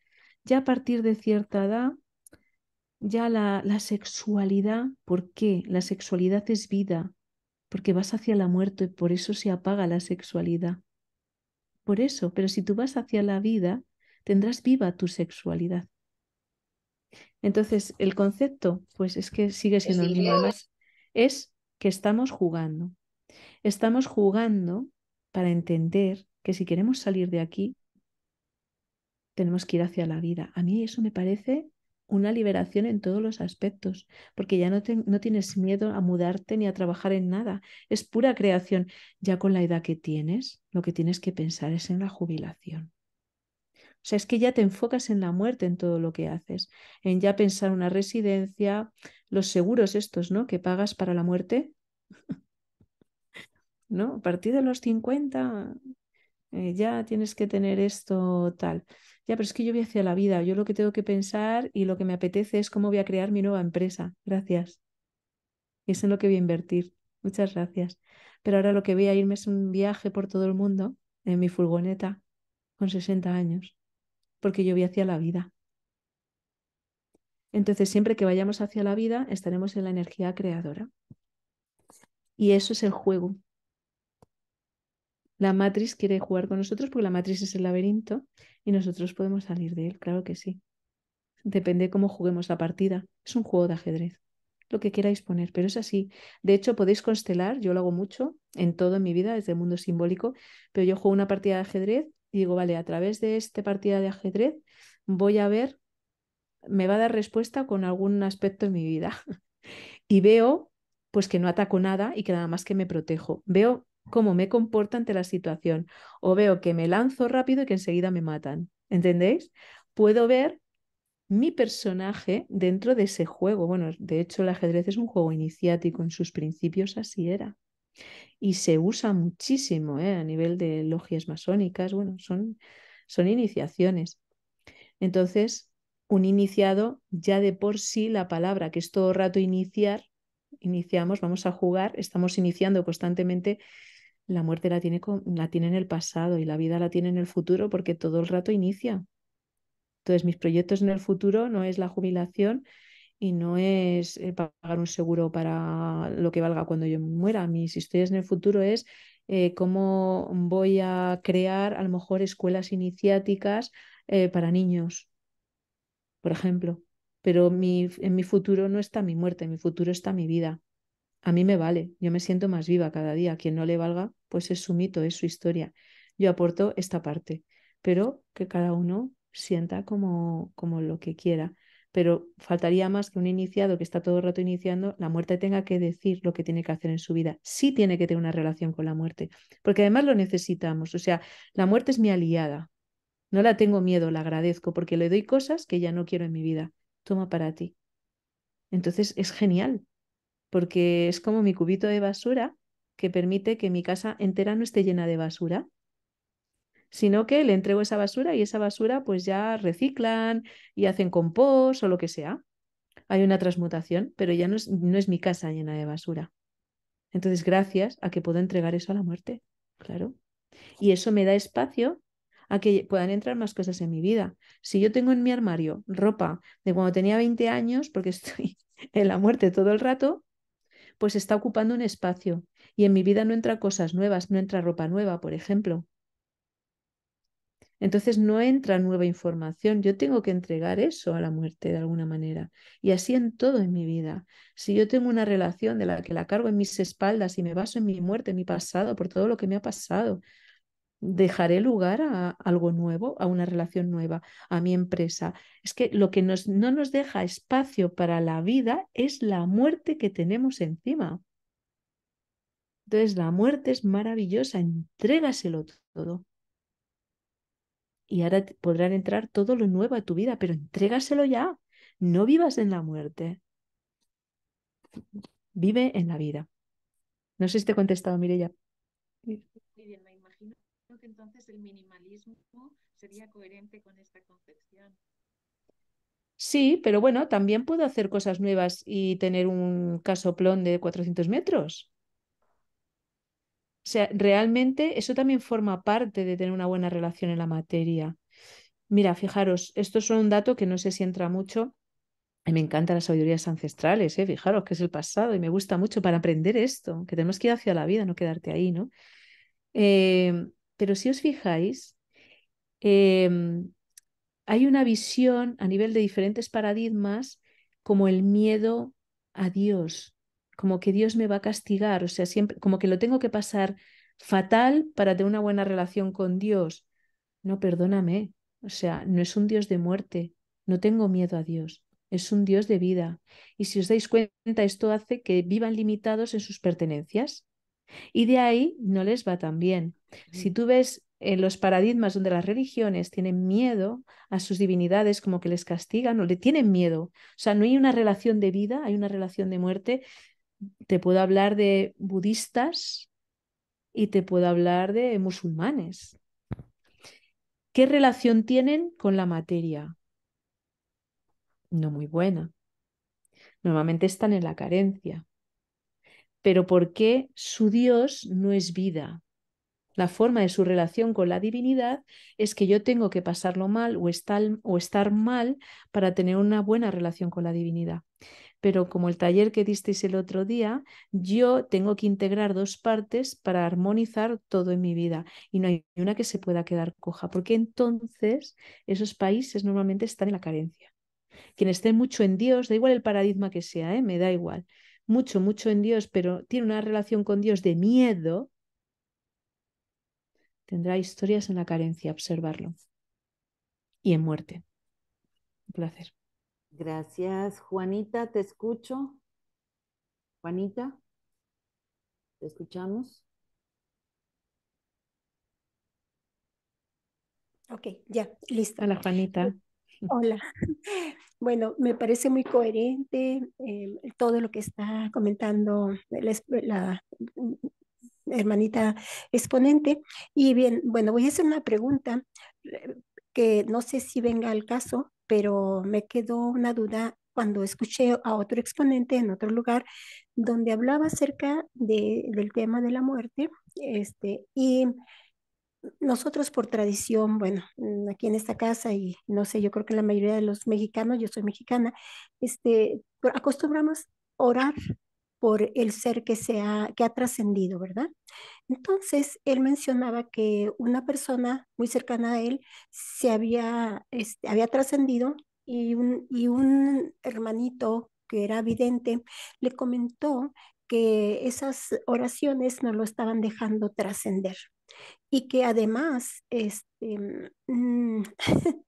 ya a partir de cierta edad, ya la, la sexualidad, ¿por qué? La sexualidad es vida, porque vas hacia la muerte y por eso se apaga la sexualidad. Por eso, pero si tú vas hacia la vida, tendrás viva tu sexualidad. Entonces, el concepto, pues es que sigue siendo el mismo. es que estamos jugando. Estamos jugando para entender que si queremos salir de aquí, tenemos que ir hacia la vida. A mí eso me parece una liberación en todos los aspectos, porque ya no tienes miedo a mudarte ni a trabajar en nada. Es pura creación. Ya con la edad que tienes, lo que tienes que pensar es en la jubilación. O sea, es que ya te enfocas en la muerte en todo lo que haces, en ya pensar una residencia, los seguros estos, ¿no? Que pagas para la muerte. ¿No? A partir de los 50 eh, ya tienes que tener esto tal. Ya, pero es que yo voy hacia la vida, yo lo que tengo que pensar y lo que me apetece es cómo voy a crear mi nueva empresa. Gracias. Y es en lo que voy a invertir. Muchas gracias. Pero ahora lo que voy a irme es un viaje por todo el mundo en mi furgoneta con 60 años porque yo voy hacia la vida. Entonces, siempre que vayamos hacia la vida, estaremos en la energía creadora. Y eso es el juego. La matriz quiere jugar con nosotros porque la matriz es el laberinto y nosotros podemos salir de él, claro que sí. Depende cómo juguemos la partida. Es un juego de ajedrez, lo que queráis poner, pero es así. De hecho, podéis constelar, yo lo hago mucho en todo en mi vida, desde el mundo simbólico, pero yo juego una partida de ajedrez y digo, vale, a través de esta partida de ajedrez voy a ver, me va a dar respuesta con algún aspecto en mi vida. y veo pues que no ataco nada y que nada más que me protejo. Veo cómo me comporto ante la situación o veo que me lanzo rápido y que enseguida me matan. ¿Entendéis? Puedo ver mi personaje dentro de ese juego. Bueno, de hecho el ajedrez es un juego iniciático, en sus principios así era. Y se usa muchísimo ¿eh? a nivel de logias masónicas, bueno, son, son iniciaciones. Entonces, un iniciado, ya de por sí la palabra, que es todo rato iniciar, iniciamos, vamos a jugar, estamos iniciando constantemente, la muerte la tiene, la tiene en el pasado y la vida la tiene en el futuro porque todo el rato inicia. Entonces, mis proyectos en el futuro no es la jubilación, y no es eh, pagar un seguro para lo que valga cuando yo muera. Mis historias en el futuro es eh, cómo voy a crear a lo mejor escuelas iniciáticas eh, para niños, por ejemplo. Pero mi, en mi futuro no está mi muerte, en mi futuro está mi vida. A mí me vale, yo me siento más viva cada día. Quien no le valga, pues es su mito, es su historia. Yo aporto esta parte, pero que cada uno sienta como, como lo que quiera pero faltaría más que un iniciado que está todo el rato iniciando, la muerte tenga que decir lo que tiene que hacer en su vida. Sí tiene que tener una relación con la muerte, porque además lo necesitamos. O sea, la muerte es mi aliada. No la tengo miedo, la agradezco, porque le doy cosas que ya no quiero en mi vida. Toma para ti. Entonces es genial, porque es como mi cubito de basura que permite que mi casa entera no esté llena de basura, sino que le entrego esa basura y esa basura pues ya reciclan y hacen compost o lo que sea. Hay una transmutación, pero ya no es, no es mi casa llena de basura. Entonces, gracias a que puedo entregar eso a la muerte, claro. Y eso me da espacio a que puedan entrar más cosas en mi vida. Si yo tengo en mi armario ropa de cuando tenía 20 años, porque estoy en la muerte todo el rato, pues está ocupando un espacio y en mi vida no entran cosas nuevas, no entra ropa nueva, por ejemplo. Entonces no entra nueva información. Yo tengo que entregar eso a la muerte de alguna manera. Y así en todo en mi vida. Si yo tengo una relación de la que la cargo en mis espaldas y me baso en mi muerte, en mi pasado, por todo lo que me ha pasado, dejaré lugar a algo nuevo, a una relación nueva, a mi empresa. Es que lo que no nos deja espacio para la vida es la muerte que tenemos encima. Entonces la muerte es maravillosa, entrégaselo todo y ahora podrán entrar todo lo nuevo a tu vida, pero entrégaselo ya. No vivas en la muerte. Vive en la vida. No sé si te he contestado, Mireya. imagino que entonces el minimalismo sería coherente con esta concepción. Sí, pero bueno, también puedo hacer cosas nuevas y tener un casoplón de 400 metros. O sea, realmente eso también forma parte de tener una buena relación en la materia. Mira, fijaros, esto es un dato que no sé si entra mucho. me encantan las sabidurías ancestrales, ¿eh? fijaros que es el pasado y me gusta mucho para aprender esto, que tenemos que ir hacia la vida, no quedarte ahí, ¿no? Eh, pero si os fijáis, em, hay una visión a nivel de diferentes paradigmas como el miedo a Dios, como que Dios me va a castigar, o sea, siempre como que lo tengo que pasar fatal para tener una buena relación con Dios. No, perdóname, o sea, no es un Dios de muerte, no tengo miedo a Dios, es un Dios de vida. Y si os dais cuenta, esto hace que vivan limitados en sus pertenencias y de ahí no les va tan bien. Si tú ves en eh, los paradigmas donde las religiones tienen miedo a sus divinidades como que les castigan o le tienen miedo, o sea, no hay una relación de vida, hay una relación de muerte, te puedo hablar de budistas y te puedo hablar de musulmanes. ¿Qué relación tienen con la materia? No muy buena. Normalmente están en la carencia. Pero ¿por qué su Dios no es vida? La forma de su relación con la divinidad es que yo tengo que pasarlo mal o estar, o estar mal para tener una buena relación con la divinidad pero como el taller que disteis el otro día, yo tengo que integrar dos partes para armonizar todo en mi vida y no hay una que se pueda quedar coja, porque entonces esos países normalmente están en la carencia. Quien esté mucho en Dios, da igual el paradigma que sea, ¿eh? me da igual, mucho, mucho en Dios, pero tiene una relación con Dios de miedo, tendrá historias en la carencia, observarlo. Y en muerte. Un placer. Gracias. Juanita, te escucho. Juanita, ¿te escuchamos? Ok, ya, listo. Hola, Juanita. Hola. Bueno, me parece muy coherente em, todo lo que está comentando la, la, hermanita exponente. Y bien, bueno, voy a hacer una pregunta eh, que no sé si venga al caso, pero me quedó una duda cuando escuché a otro exponente en otro lugar donde hablaba acerca del tema de la muerte este, y nosotros por tradición, bueno, mm, aquí en esta casa y no sé, yo creo que la mayoría de los mexicanos, yo soy mexicana, este, acostumbramos orar por el ser que, se ha, que ha trascendido, ¿verdad? Entonces, él mencionaba que una persona muy cercana a él se había, este, había trascendido y un, y un hermanito que era vidente le comentó que esas oraciones no lo estaban dejando trascender y que además, este, mm,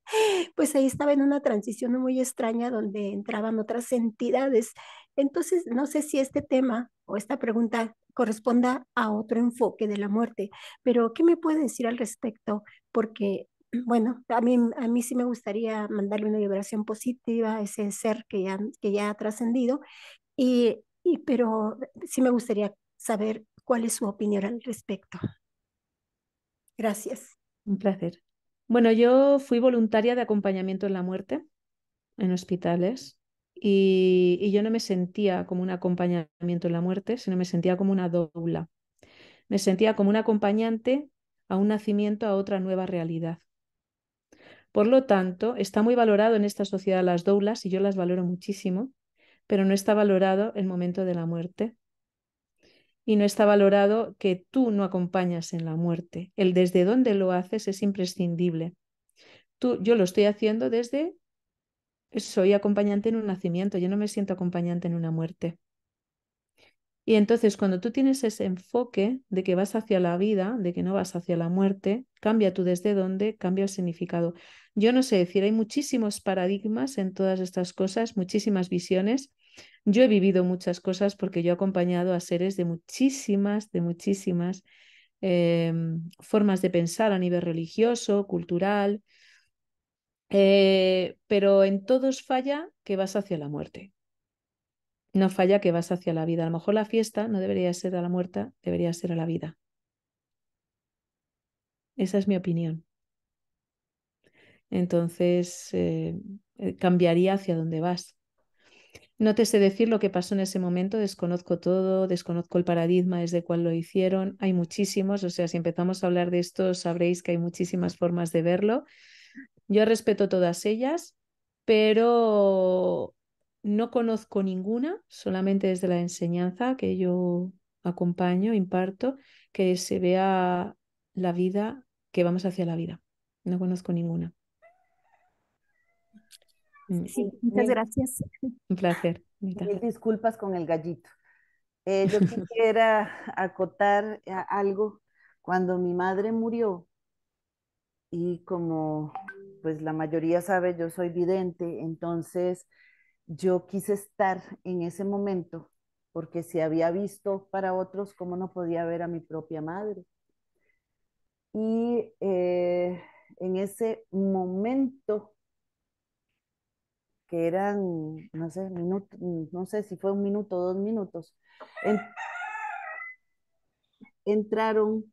pues ahí estaba en una transición muy extraña donde entraban otras entidades entonces, no sé si este tema o esta pregunta corresponda a otro enfoque de la muerte, pero ¿qué me puede decir al respecto? Porque, bueno, a mí, a mí sí me gustaría mandarle una vibración positiva a ese ser que ya, que ya ha trascendido, y, pero sí me gustaría saber cuál es su opinión al respecto. Gracias. Un placer. Bueno, yo fui voluntaria de acompañamiento en la muerte en hospitales y, yo no me sentía como un acompañamiento en la muerte, sino me sentía como una doula. Me sentía como un acompañante a un nacimiento, a otra nueva realidad. Por lo tanto, está muy valorado en esta sociedad las doulas y yo las valoro muchísimo, pero no está valorado el momento de la muerte. Y no está valorado que tú no acompañas en la muerte. El desde dónde lo haces es imprescindible. Tú, yo lo estoy haciendo desde soy acompañante en un nacimiento, yo no me siento acompañante en una muerte. Y entonces cuando tú tienes ese enfoque de que vas hacia la vida, de que no vas hacia la muerte, cambia tú desde dónde, cambia el significado. Yo no sé decir, hay muchísimos paradigmas en todas estas cosas, muchísimas visiones. Yo he vivido muchas cosas porque yo he acompañado a seres de muchísimas, de muchísimas em, formas de pensar a nivel religioso, cultural, eh, pero en todos falla que vas hacia la muerte. No falla que vas hacia la vida. A lo mejor la fiesta no debería ser a la muerte, debería ser a la vida. Esa es mi opinión. Entonces, eh, eh, cambiaría hacia dónde vas. No te sé decir lo que pasó en ese momento, desconozco todo, desconozco el paradigma desde cuál cual lo hicieron. Hay muchísimos, o sea, si empezamos a hablar de esto, sabréis que hay muchísimas formas de verlo. Yo respeto todas ellas, pero no conozco ninguna, solamente desde la enseñanza que yo acompaño, imparto, que se vea la vida, que vamos hacia la vida. No conozco ninguna. Mm. Sí, muchas gracias. Un placer. Mil disculpas con el gallito. Eh, yo quisiera acotar eh, algo. Cuando mi madre murió y como pues la mayoría sabe, yo soy vidente, entonces yo quise estar en ese momento, porque si había visto para otros, ¿cómo no podía ver a mi propia madre? Y eh, en ese momento, que eran, no sé, no sé si fue un minuto, dos minutos, entraron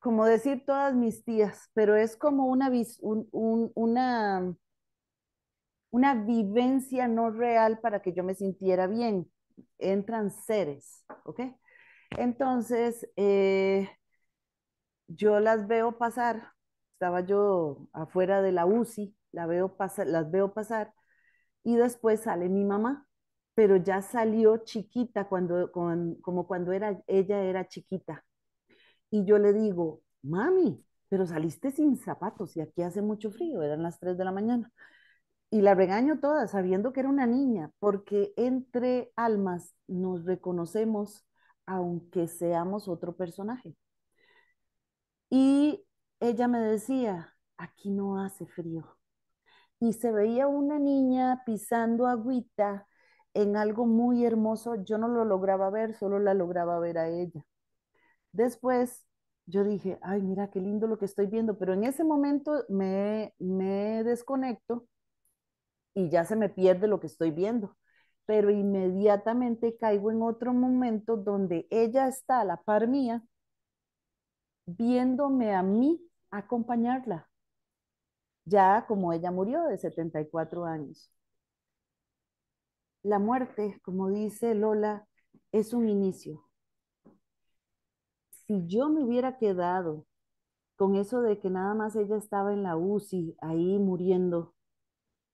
como decir todas mis tías, pero es como una, una, una vivencia no real para que yo me sintiera bien. Entran seres, ¿ok? Entonces, eh, yo las veo pasar, estaba yo afuera de la UCI, la veo pasar, las veo pasar, y después sale mi mamá, pero ya salió chiquita, cuando, como cuando era, ella era chiquita y yo le digo, mami, pero saliste sin zapatos y aquí hace mucho frío, eran las 3 de la mañana. Y la regaño toda, sabiendo que era una niña, porque entre almas nos reconocemos aunque seamos otro personaje. Y ella me decía, aquí no hace frío. Y se veía una niña pisando agüita en algo muy hermoso. Yo no lo lograba ver, solo la lograba ver a ella. Después yo dije, ay, mira qué lindo lo que estoy viendo, pero en ese momento me, me desconecto y ya se me pierde lo que estoy viendo. Pero inmediatamente caigo en otro momento donde ella está a la par mía, viéndome a mí acompañarla, ya como ella murió de 74 años. La muerte, como dice Lola, es un inicio si yo me hubiera quedado con eso de que nada más ella estaba en la UCI, ahí muriendo,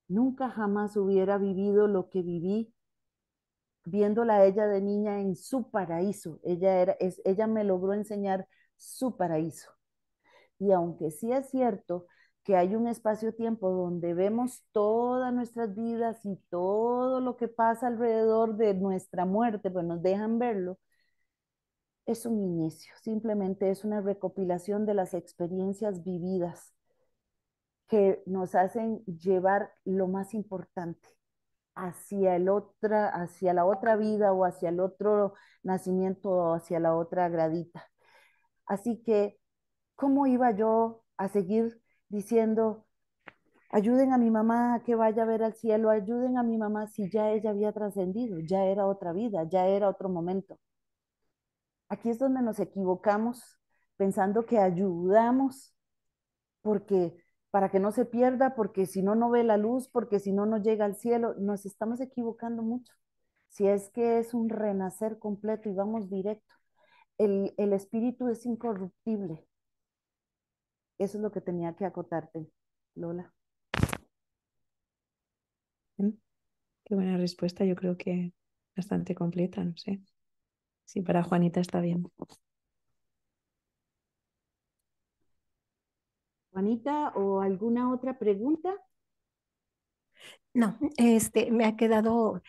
nunca jamás hubiera vivido lo que viví viéndola a ella de niña en su paraíso. Ella, era, es, ella me logró enseñar su paraíso. Y aunque sí es cierto que hay un espacio-tiempo donde vemos todas nuestras vidas y todo lo que pasa alrededor de nuestra muerte, pues nos dejan verlo, es un inicio, simplemente es una recopilación de las experiencias vividas que nos hacen llevar lo más importante hacia el otra, hacia la otra vida o hacia el otro nacimiento o hacia la otra gradita. Así que, ¿cómo iba yo a seguir diciendo, ayuden a mi mamá a que vaya a ver al cielo, ayuden a mi mamá si ya ella había trascendido, ya era otra vida, ya era otro momento? Aquí es donde nos equivocamos pensando que ayudamos porque para que no se pierda, porque si no, no ve la luz, porque si no, no llega al cielo. Nos estamos equivocando mucho. Si es que es un renacer completo y vamos directo. El, el espíritu es incorruptible. Eso es lo que tenía que acotarte, Lola. Qué buena respuesta, yo creo que bastante completa, no sé. Sí, para Juanita está bien. Juanita, ¿o alguna otra pregunta? No, este, me ha quedado,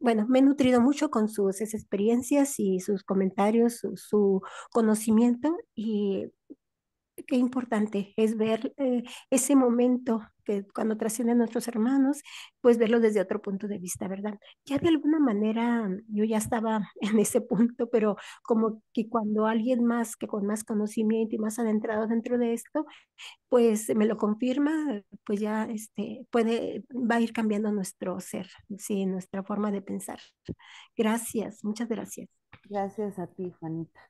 bueno, me he nutrido mucho con sus experiencias y sus comentarios, su, conocimiento y qué importante es ver eh, ese momento que cuando trascienden nuestros hermanos, pues verlo desde otro punto de vista, ¿verdad? Ya de alguna manera yo ya estaba en ese punto, pero como que cuando alguien más que con más conocimiento y más adentrado dentro de esto, pues me lo confirma, pues ya este, puede, va a ir cambiando nuestro ser, sí, nuestra forma de pensar. Gracias, muchas gracias. Gracias a ti, Juanita.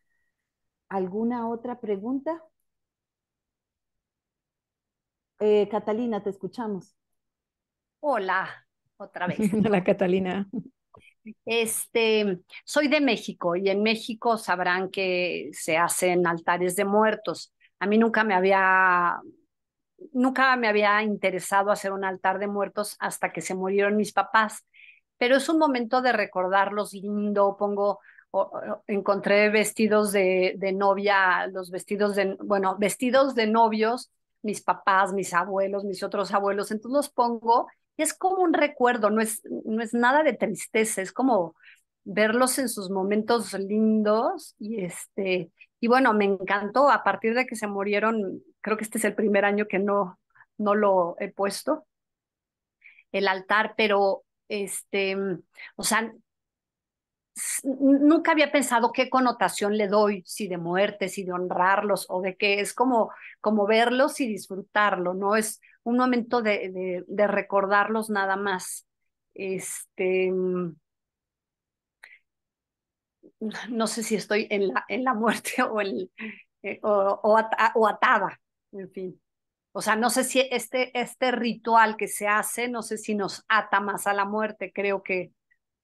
¿Alguna otra pregunta? Eh, Catalina, te escuchamos. Hola, otra vez. Hola, Catalina. Este, soy de México y en México sabrán que se hacen altares de muertos. A mí nunca me había nunca me había interesado hacer un altar de muertos hasta que se murieron mis papás, pero es un momento de recordarlos lindo, pongo encontré vestidos de, de novia, los vestidos de, bueno, vestidos de novios mis papás, mis abuelos, mis otros abuelos, entonces los pongo y es como un recuerdo, no es, no es nada de tristeza, es como verlos en sus momentos lindos y este y bueno, me encantó a partir de que se murieron, creo que este es el primer año que no no lo he puesto el altar, pero este, o sea, nunca había pensado qué connotación le doy, si de muerte, si de honrarlos o de qué, es como, como verlos y disfrutarlo, no es un momento de, de, recordarlos nada más. Este, mm, no sé si estoy en la, en la muerte o, el, eh, o, atada, en fin. O sea, no sé si este, este ritual que se hace, no sé si nos ata más a la muerte, creo que,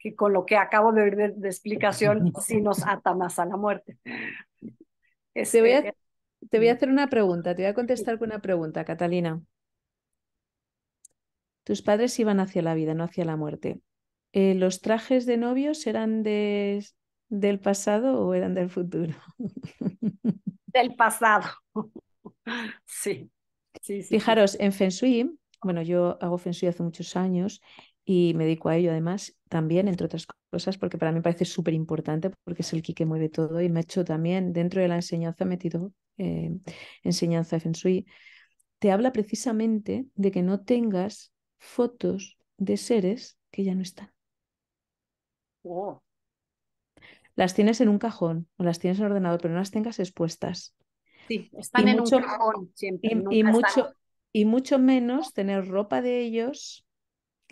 que con lo que acabo de ver de, explicación si nos ata más a la muerte. te, voy a, este, mm. hacer una pregunta, te voy a contestar con una pregunta, Catalina. Tus padres iban hacia la vida, no hacia la muerte. Eh, ¿Los trajes de novios eran de, del pasado o eran del futuro? Del pasado. Sí. Fijaros, en Feng Shui, bueno, yo hago Feng Shui hace muchos años y me dedico a ello además también, entre otras cosas, porque para mí parece súper importante porque es el que mueve todo y me ha hecho también dentro de la enseñanza metido eh, enseñanza de Feng Shui. Te habla precisamente de que no tengas fotos de seres que ya no están. Oh. Las tienes en un cajón o las tienes en el ordenador, pero no las tengas expuestas. Sí, están en un cajón mucho, y mucho menos tener ropa de ellos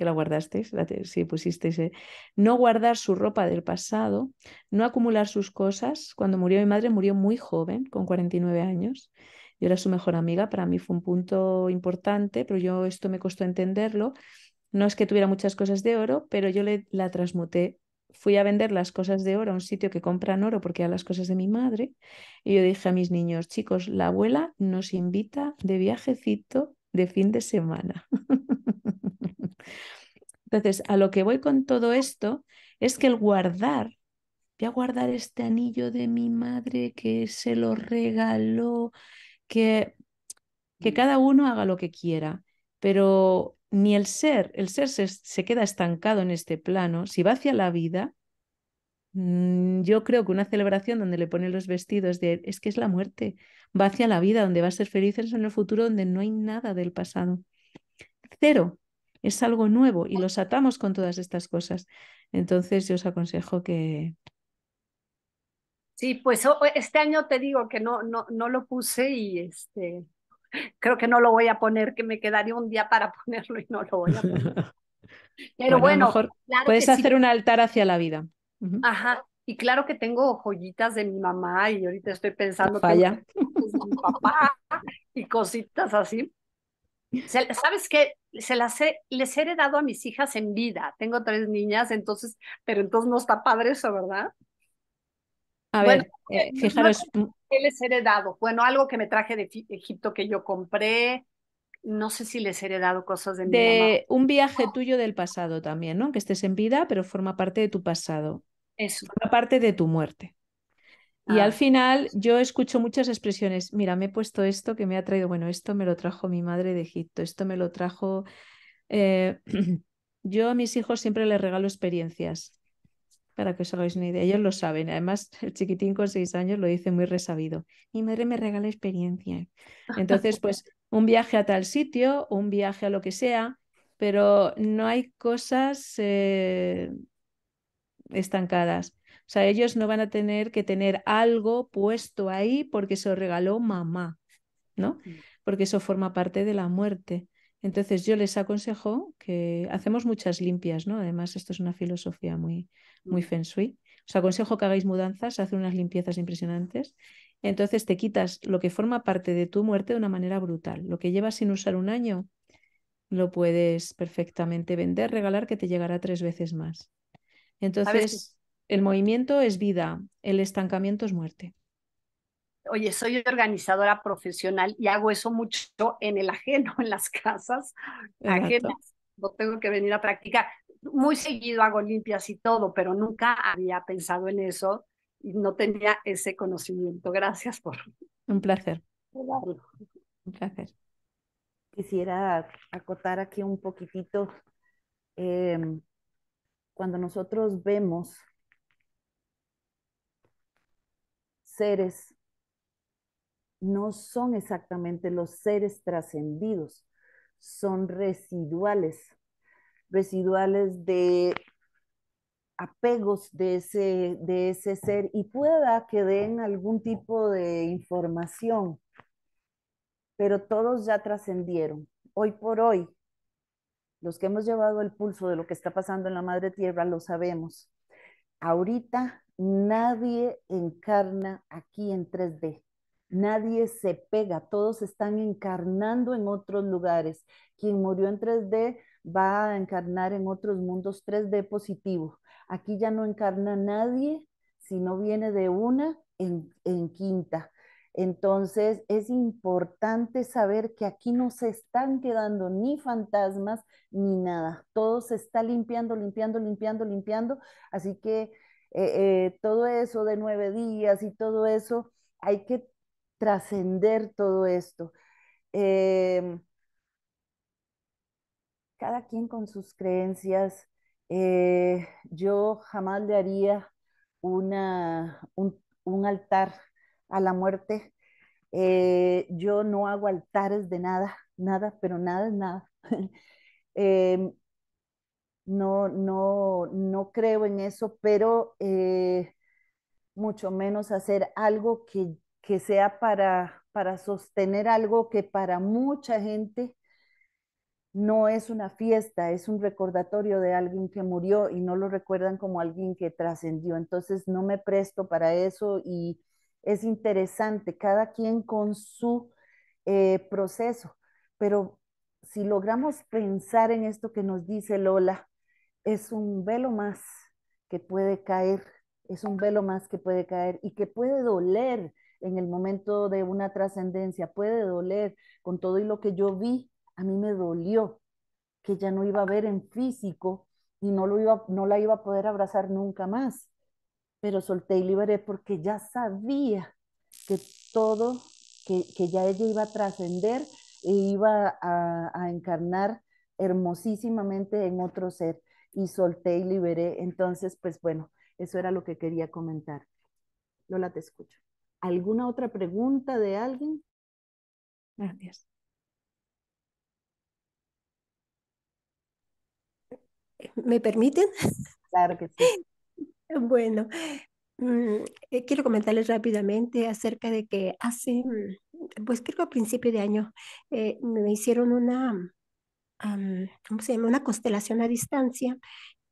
que la guardasteis, si pusisteis, eh, no guardar su ropa del pasado, no acumular sus cosas. Cuando murió mi madre, murió muy joven, con 49 años. Yo era su mejor amiga, para mí fue un punto importante, pero yo esto me costó entenderlo. No es que tuviera muchas cosas de oro, pero yo le, la transmuté. Fui a vender las cosas de oro a un sitio que compran oro porque eran las cosas de mi madre. Y yo dije a mis niños, chicos, la abuela nos invita de viajecito de fin de semana. Entonces, a lo que voy con todo esto es que el guardar, voy a guardar este anillo de mi madre que se lo regaló, que, que cada uno haga lo que quiera, pero ni el ser, el ser se, se queda estancado en este plano, si va hacia la vida, mm, yo creo que una celebración donde le ponen los vestidos de es que es la muerte, va hacia la vida, donde va a ser feliz en el futuro, donde no hay nada del pasado. Cero, es algo nuevo y los atamos con todas estas cosas. Entonces yo os aconsejo que... Sí, pues este año te digo que no, no, no lo puse y este, creo que no lo voy a poner, que me quedaría un día para ponerlo y no lo voy a poner. Pero bueno, puedes hacer un altar hacia la vida. Ajá, y claro que tengo joyitas de mi mamá y ahorita estoy pensando Que mi papá y cositas así. ¿Sabes qué? se las he, les he heredado a mis hijas en vida. Tengo tres niñas, entonces, pero entonces no está padre eso, ¿verdad? A ver, eh, eh mm. ¿Qué les he heredado? Bueno, algo que me traje de Egipto que yo compré. No sé si les he heredado cosas de, mi un viaje tuyo del pasado también, ¿no? Que estés en vida, pero forma parte de tu pasado. Eso. Forma parte de tu muerte. Y ah. al final yo escucho muchas expresiones, mira, me he puesto esto que me ha traído, bueno, esto me lo trajo mi madre de Egipto, esto me lo trajo... Eh, yo a mis hijos siempre les regalo experiencias, para que os hagáis una idea, ellos lo saben, además el chiquitín con seis años lo dice muy resabido, mi madre me regala experiencias. Entonces, pues un viaje a tal sitio, un viaje a lo que sea, pero no hay cosas eh, estancadas. O sea, ellos no van a tener que tener algo puesto ahí porque se lo regaló mamá, ¿no? Mm. Porque eso forma parte de la muerte. Entonces yo les aconsejo que hacemos muchas limpias, ¿no? Además, esto es una filosofía muy, muy mm. feng Os aconsejo que hagáis mudanzas, hacer unas limpiezas impresionantes. Entonces te quitas lo que forma parte de tu muerte de una manera brutal. Lo que llevas sin usar un año, lo puedes perfectamente vender, regalar, que te llegará tres veces más. Entonces, el movimiento es vida, el estancamiento es muerte. Oye, soy organizadora profesional y hago eso mucho en el ajeno, en las casas Ajeno, No tengo que venir a practicar. Muy seguido hago limpias y todo, pero nunca había pensado en eso y no tenía ese conocimiento. Gracias por. Un placer. Un placer. Quisiera acotar aquí un poquitito. Em, cuando nosotros vemos seres, no son exactamente los seres trascendidos, son residuales, residuales de apegos de ese, de ese ser y pueda que den algún tipo de información, pero todos ya trascendieron. Hoy por hoy, los que hemos llevado el pulso de lo que está pasando en la Madre Tierra lo sabemos ahorita nadie encarna aquí en 3D. Nadie se pega, todos están encarnando en otros lugares. Quien murió en 3D va a encarnar en otros mundos 3D positivo. Aquí ya no encarna nadie si no viene de una en, en quinta. Entonces es importante saber que aquí no se están quedando ni fantasmas ni nada. Todo se está limpiando, limpiando, limpiando, limpiando. Así que eh, eh, todo eso de nueve días y todo eso, hay que trascender todo esto. Em, cada quien con sus creencias. Eh, yo jamás le haría un altar a la muerte. Eh, yo no hago altares de nada, nada, pero nada nada. Em, no, no, no creo en eso, pero eh, mucho menos hacer algo que, que sea para, para sostener algo que para mucha gente no es una fiesta, es un recordatorio de alguien que murió y no lo recuerdan como alguien que trascendió. Entonces no me presto para eso y, es interesante, cada quien con su eh, proceso, pero si logramos pensar en esto que nos dice Lola, es un velo más que puede caer, es un velo más que puede caer y que puede doler en el momento de una trascendencia, puede doler con todo y lo que yo vi, a mí me dolió que ya no iba a ver en físico y no, lo iba, no la iba a poder abrazar nunca más pero solté y liberé porque ya sabía que todo, que, ya ella iba a trascender e iba a, a encarnar hermosísimamente en otro ser y solté y liberé. Entonces, pues bueno, eso era lo que quería comentar. Lola, te escucho. ¿Alguna otra pregunta de alguien? Gracias. ¿Me permiten? Claro que sí. Bueno, mm, eh, quiero comentarles rápidamente acerca de que hace, mm, pues creo que a principio de año eh, me hicieron una, se Una constelación a distancia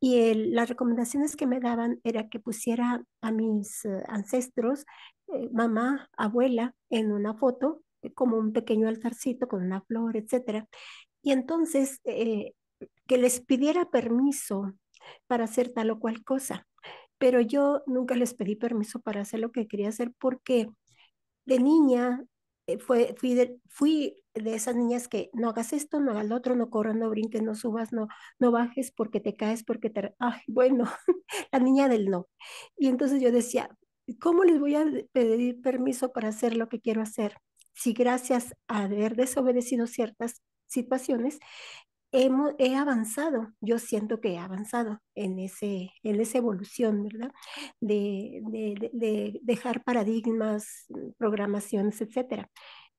y las recomendaciones que me daban era que pusiera a mis eh, ancestros, mamá, abuela, en una foto como un pequeño altarcito con una flor, etcétera. Y entonces que les pidiera permiso para hacer tal o cual cosa pero yo nunca les pedí permiso para hacer lo que quería hacer porque de niña eh, fue, fui, de, fui de esas niñas que no hagas esto, no hagas lo otro, no corras, no brinques, no subas, no, no bajes porque te caes, porque te... Ay, bueno, la niña del no. Y entonces yo decía, ¿cómo les voy a pedir permiso para hacer lo que quiero hacer? Si gracias a haber desobedecido ciertas situaciones, he avanzado, yo siento que he avanzado en, ese, en esa evolución, ¿verdad? De, de, dejar paradigmas, programaciones, etcétera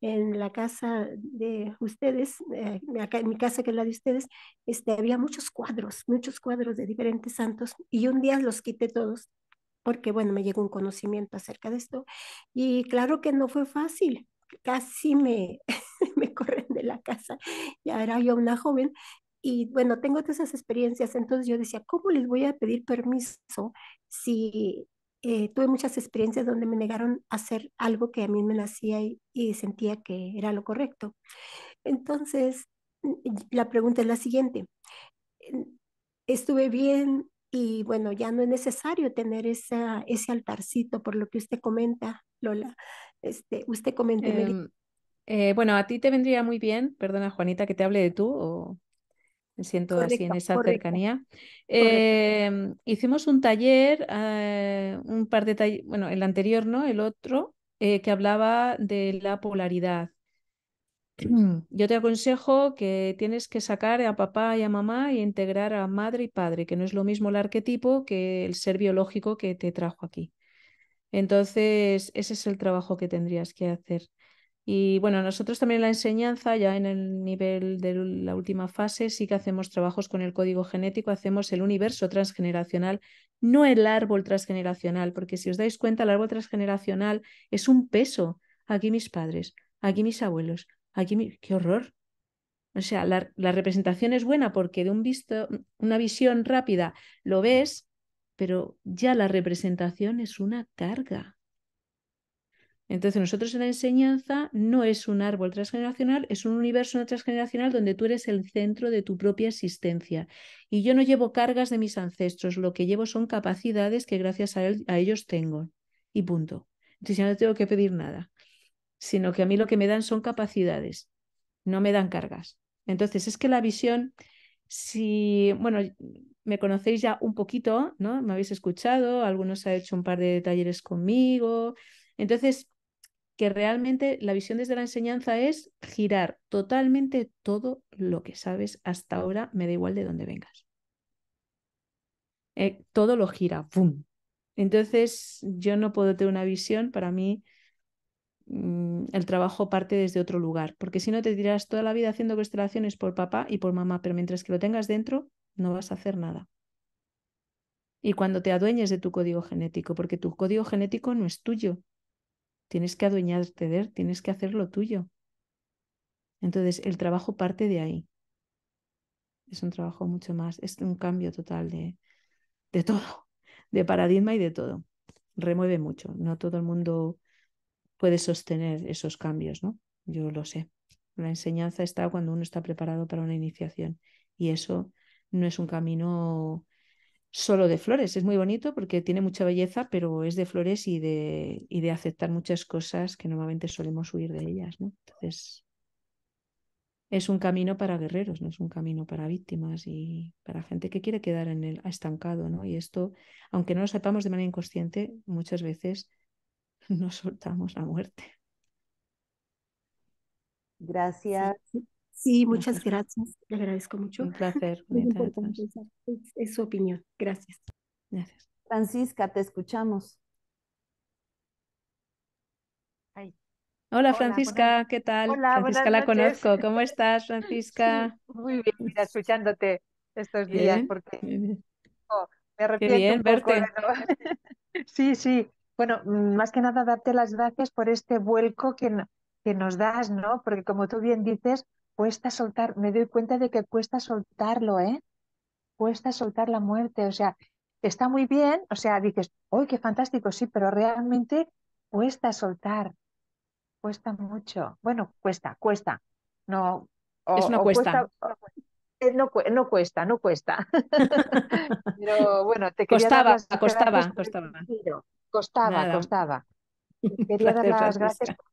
en la casa de ustedes, eh, acá, en mi casa que es la de ustedes, este, había muchos cuadros, muchos cuadros de diferentes santos y un día los quité todos porque, bueno, me llegó un conocimiento acerca de esto y claro que no fue fácil, casi me, la casa, ya era yo una joven, y bueno, tengo todas esas experiencias, entonces yo decía, ¿cómo les voy a pedir permiso si eh, tuve muchas experiencias donde me negaron a hacer algo que a mí me nacía y, sentía que era lo correcto? Entonces, la pregunta es la siguiente, estuve bien y bueno, ya no es necesario tener esa, ese altarcito por lo que usted comenta, Lola. Este, usted comenta. Eh, bueno, a ti te vendría muy bien, perdona Juanita que te hable de tú, o me siento así en esa cercanía. Em, hicimos un taller, eh, un par de talleres, bueno, el anterior, ¿no? El otro, eh, que hablaba de la polaridad. Yo te aconsejo que tienes que sacar a papá y a mamá e integrar a madre y padre, que no es lo mismo el arquetipo que el ser biológico que te trajo aquí. Entonces, ese es el trabajo que tendrías que hacer. Y bueno, nosotros también en la enseñanza, ya en el nivel de la última fase, sí que hacemos trabajos con el código genético, hacemos el universo transgeneracional, no el árbol transgeneracional, porque si os dais cuenta, el árbol transgeneracional es un peso. Aquí mis padres, aquí mis abuelos, aquí ¡Qué horror! O sea, la, la representación es buena porque de un visto, una visión rápida lo ves, pero ya la representación es una carga. Entonces, nosotros en la enseñanza no es un árbol transgeneracional, es un universo transgeneracional donde tú eres el centro de tu propia existencia. Y yo no llevo cargas de mis ancestros, lo que llevo son capacidades que gracias a, ellos tengo. Y punto. Entonces, ya no tengo que pedir nada, sino que a mí lo que me dan son capacidades, no me dan cargas. Entonces, es que la visión, si, bueno, me conocéis ya un poquito, ¿no? Me habéis escuchado, algunos han hecho un par de talleres conmigo. Entonces, que realmente la visión desde la enseñanza es girar totalmente todo lo que sabes hasta ahora, me da igual de dónde vengas. Eh, todo lo gira, ¡pum! Entonces, yo no puedo tener una visión, para mí mm, el trabajo parte desde otro lugar, porque si no te tiras toda la vida haciendo constelaciones por papá y por mamá, pero mientras que lo tengas dentro, no vas a hacer nada. Y cuando te adueñes de tu código genético, porque tu código genético no es tuyo, Tienes que adueñarte de él, tienes que hacerlo tuyo. Entonces, el trabajo parte de ahí. Es un trabajo mucho más, es un cambio total de, de todo, de paradigma y de todo. Remueve mucho, no todo el mundo puede sostener esos cambios, ¿no? Yo lo sé. La enseñanza está cuando uno está preparado para una iniciación y eso no es un camino solo de flores. Es muy bonito porque tiene mucha belleza, pero es de flores y de, y de aceptar muchas cosas que normalmente solemos huir de ellas. Entonces, es un camino para guerreros, no es un camino para víctimas y para gente que quiere quedar en el estancado. ¿no? Y esto, aunque no lo sepamos de manera inconsciente, muchas veces nos soltamos la muerte. Gracias. Sí, muchas gracias. Le agradezco mucho. Un placer. Es, su opinión. Gracias. Francisca, te escuchamos. Hola, Francisca, ¿qué tal? Francisca la conozco. ¿Cómo estás, Francisca? muy bien, escuchándote estos días porque oh, me arrepiento un poco verte. sí, sí. Bueno, mm, más que nada darte las gracias por este vuelco que, que nos das, ¿no? Porque como tú bien dices, cuesta soltar, me doy cuenta de que cuesta soltarlo, ¿eh? Cuesta soltar la muerte, o sea, está muy bien, o sea, dices, ¡ay, qué fantástico! Sí, pero realmente cuesta soltar, cuesta mucho. Bueno, cuesta, cuesta. No, es cuesta. Eh, no, cuesta, no cuesta. pero bueno, te quería costaba, dar las costaba, costaba. Costaba, costaba. quería dar las gracias por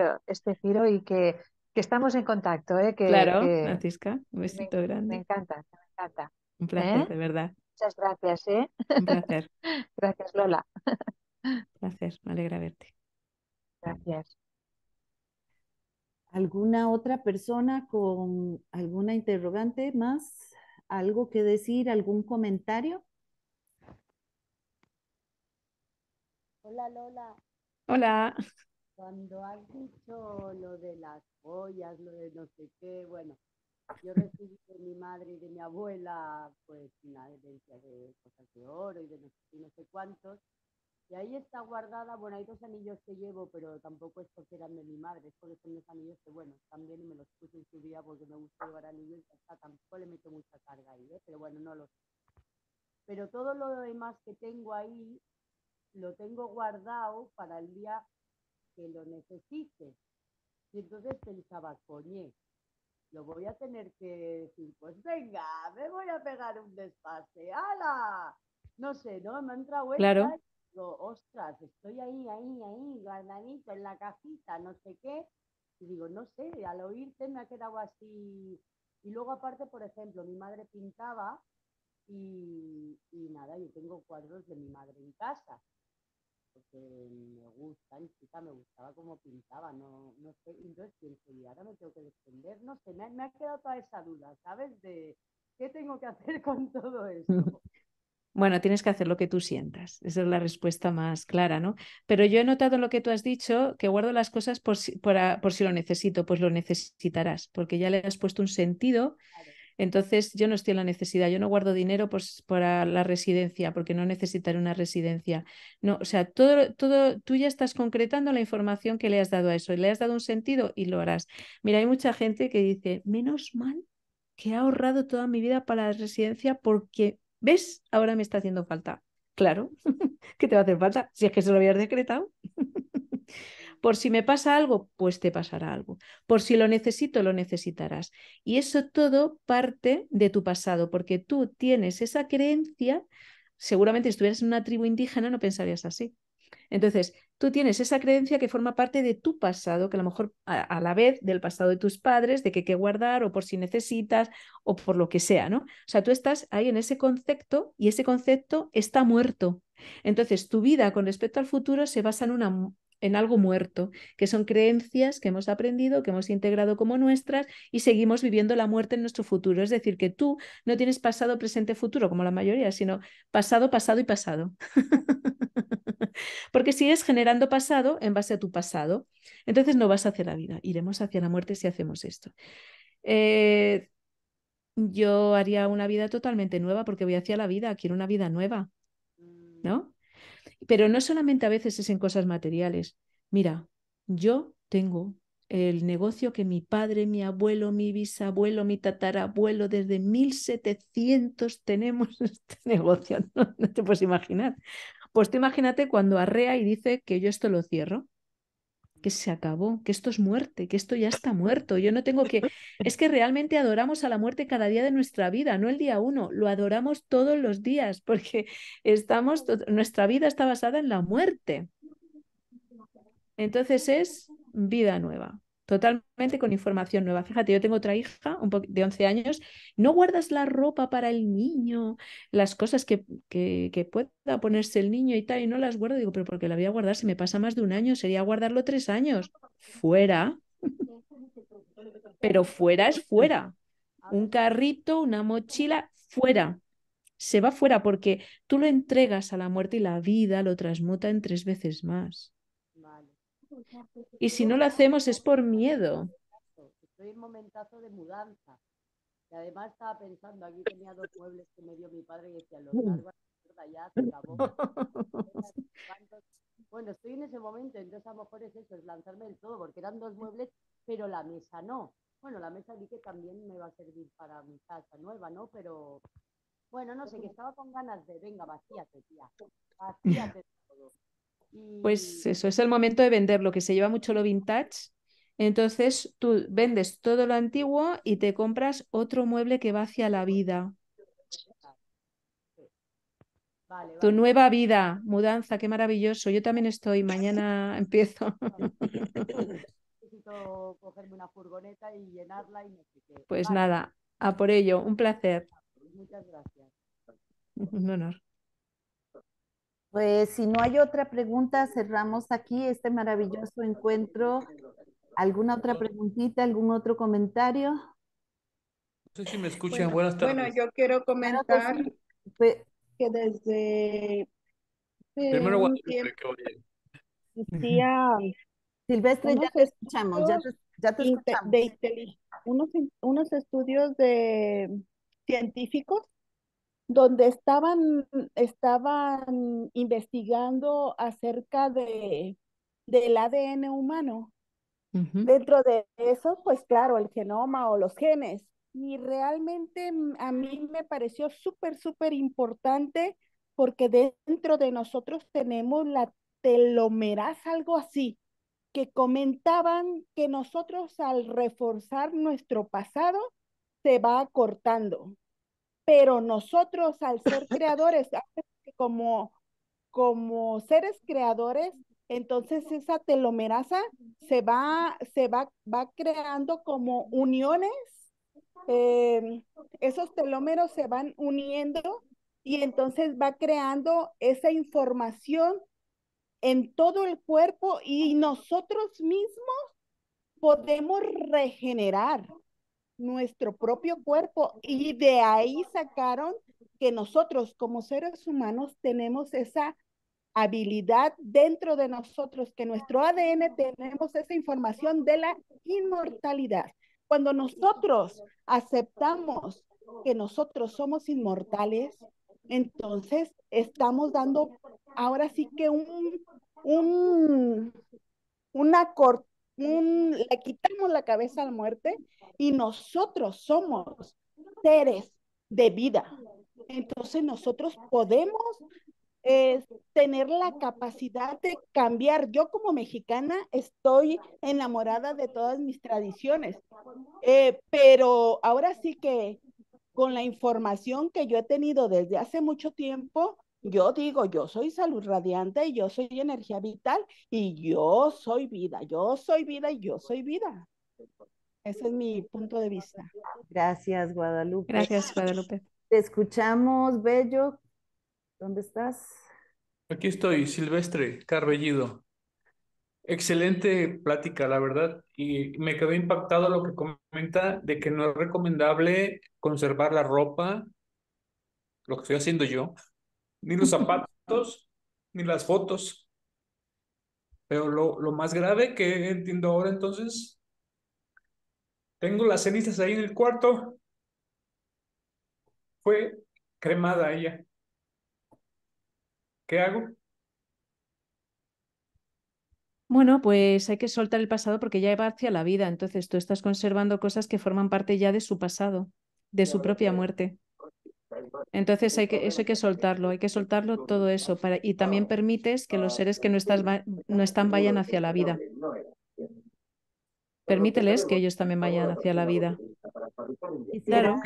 este, este giro y que que estamos en contacto. ¿eh? Que, claro, Francisca, un besito grande. Me encanta, me encanta. Un ¿Eh? placer, de verdad. Muchas gracias. ¿eh? Un placer. gracias, Lola. un placer, me alegra verte. Gracias. ¿Alguna otra persona con alguna interrogante más? ¿Algo que decir? ¿Algún comentario? Hola, Lola. Hola. Cuando has dicho lo de las joyas, lo de no sé qué, bueno, yo recibí de mi madre y de mi abuela, pues, una herencia de cosas de oro y de no sé, no sé cuántos. Y ahí está guardada, bueno, hay dos anillos que llevo, pero tampoco es porque eran de mi madre, es porque son los anillos que, bueno, también me los puse en su día porque me gusta llevar anillos y tampoco le meto mucha carga ahí, ¿eh? pero bueno, no los. Pero todo lo demás que tengo ahí lo tengo guardado para el día que lo necesite. Y entonces pensaba, coñe, lo voy a tener que decir, pues venga, me voy a pegar un despase, ¡hala! No sé, ¿no? Me ha entrado claro. y digo, ostras, estoy ahí, ahí, ahí, guardanito en la cajita, no sé qué. Y digo, no sé, al oírte me ha quedado así. Y luego aparte, por ejemplo, mi madre pintaba y, y nada, yo tengo cuadros de mi madre en casa porque me gusta, me gustaba cómo pintaba, no, sé, entonces pienso, y ahora me tengo que defender, no sé, me, ha quedado toda esa duda, ¿sabes? De qué tengo que hacer con todo esto. Bueno, tienes que hacer lo que tú sientas. Esa es la respuesta más clara, ¿no? Pero yo he notado en lo que tú has dicho que guardo las cosas por si, por, si lo necesito, pues lo necesitarás, porque ya le has puesto un sentido. Entonces yo no estoy en la necesidad, yo no guardo dinero pues, para la residencia porque no necesitaré una residencia. No, o sea, todo, todo, tú ya estás concretando la información que le has dado a eso, le has dado un sentido y lo harás. Mira, hay mucha gente que dice, menos mal que he ahorrado toda mi vida para la residencia porque, ¿ves? Ahora me está haciendo falta. Claro, que te va a hacer falta si es que se lo habías decretado. Por si me pasa algo, pues te pasará algo. Por si lo necesito, lo necesitarás. Y eso todo parte de tu pasado, porque tú tienes esa creencia, seguramente si estuvieras en una tribu indígena no pensarías así. Entonces, tú tienes esa creencia que forma parte de tu pasado, que a lo mejor a, la vez del pasado de tus padres, de que hay que guardar o por si necesitas o por lo que sea, ¿no? O sea, tú estás ahí en ese concepto y ese concepto está muerto. Entonces, tu vida con respecto al futuro se basa en una en algo muerto, que son creencias que hemos aprendido, que hemos integrado como nuestras y seguimos viviendo la muerte en nuestro futuro. Es decir, que tú no tienes pasado, presente, futuro, como la mayoría, sino pasado, pasado y pasado. Porque sigues generando pasado en base a tu pasado. Entonces no vas hacia la vida, iremos hacia la muerte si hacemos esto. Eh, yo haría una vida totalmente nueva porque voy hacia la vida, quiero una vida nueva, ¿no? Pero no solamente a veces es en cosas materiales. Mira, yo tengo el negocio que mi padre, mi abuelo, mi bisabuelo, mi tatarabuelo, desde 1700 tenemos este negocio, no, te puedes imaginar. Pues tú imagínate cuando arrea y dice que yo esto lo cierro que se acabó, que esto es muerte, que esto ya está muerto. Yo no tengo que... Es que realmente adoramos a la muerte cada día de nuestra vida, no el día uno, lo adoramos todos los días porque estamos, nuestra vida está basada en la muerte. Entonces es vida nueva totalmente con información nueva. Fíjate, yo tengo otra hija de 11 años, no guardas la ropa para el niño, las cosas que, que, pueda ponerse el niño y tal, y no las guardo, digo, pero porque la voy a guardar, si me pasa más de un año, sería guardarlo tres años, fuera, pero fuera es fuera, un carrito, una mochila, fuera. Se va fuera porque tú lo entregas a la muerte y la vida lo transmuta en tres veces más. Y si no lo hacemos es por miedo. Estoy en momentazo de mudanza. Y además estaba pensando, aquí tenía dos muebles que me dio mi padre y decía, los largo ya acabó. Bueno, estoy en ese momento, entonces a lo mejor es eso, es lanzarme del todo, porque eran dos muebles, pero la mesa no. Bueno, la mesa vi que también me va a servir para mi casa nueva, ¿no? Pero bueno, no sé, que estaba con ganas de, venga, vacíate, tía, vacíate todo. Pues eso, es el momento de vender lo que se lleva mucho lo vintage. Entonces tú vendes todo lo antiguo y te compras otro mueble que va hacia la vida. Tu nueva vida, mudanza, qué maravilloso. Yo también estoy, mañana empiezo. Necesito cogerme una furgoneta y llenarla Pues nada, a por ello, un placer. Muchas gracias. Un honor. Pues si no hay otra pregunta, cerramos aquí este maravilloso encuentro. ¿Alguna otra preguntita, algún otro comentario? No sé si me escuchan. Buenas tardes. Bueno, yo quiero comentar que desde... Eh, Primero, em- Silvestre, ya te escuchamos, ya te, ya escuchamos. De, unos, unos estudios de científicos donde estaban, estaban investigando acerca de, del ADN humano. Dentro de eso, pues claro, el genoma o los genes. Y realmente mm, a mí me pareció súper, súper importante porque dentro de nosotros tenemos la telomerasa, algo así, que comentaban que nosotros al reforzar nuestro pasado se va acortando pero nosotros al ser creadores, como, como seres creadores, entonces esa telomerasa se va, se va, va creando como uniones, em, esos telómeros se van uniendo y entonces va creando esa información en todo el cuerpo y nosotros mismos podemos regenerar nuestro propio cuerpo y de ahí sacaron que nosotros como seres humanos tenemos esa habilidad dentro de nosotros, que nuestro ADN tenemos esa información de la inmortalidad. Cuando nosotros aceptamos que nosotros somos inmortales, entonces estamos dando ahora sí que un, un, una cortina le quitamos la cabeza a la muerte y nosotros somos seres de vida. Entonces nosotros podemos eh, tener la capacidad de cambiar. Yo como mexicana estoy enamorada de todas mis tradiciones, eh, pero ahora sí que con la información que yo he tenido desde hace mucho tiempo, yo digo, yo soy salud radiante, yo soy energía vital y yo soy vida, yo soy vida y yo soy vida. Ese es mi punto de vista. Gracias, Guadalupe. Gracias, Guadalupe. Te escuchamos, Bello. ¿Dónde estás? Aquí estoy, Silvestre Carbellido. Excelente plática, la verdad. Y me quedé impactado lo que comenta de que no es recomendable conservar la ropa, lo que estoy haciendo yo, ni los zapatos, ni las fotos. Pero lo, lo más grave que entiendo ahora entonces, tengo las cenizas ahí en el cuarto, fue cremada ella. ¿Qué hago? Bueno, pues hay que soltar el pasado porque ya va hacia la vida, entonces tú estás conservando cosas que forman parte ya de su pasado, de su propia muerte. Entonces hay que, eso hay que soltarlo, hay que soltarlo todo eso para, y también permites que los seres que no, estás, no están vayan hacia la vida. Permíteles que ellos también vayan hacia la vida. Claro.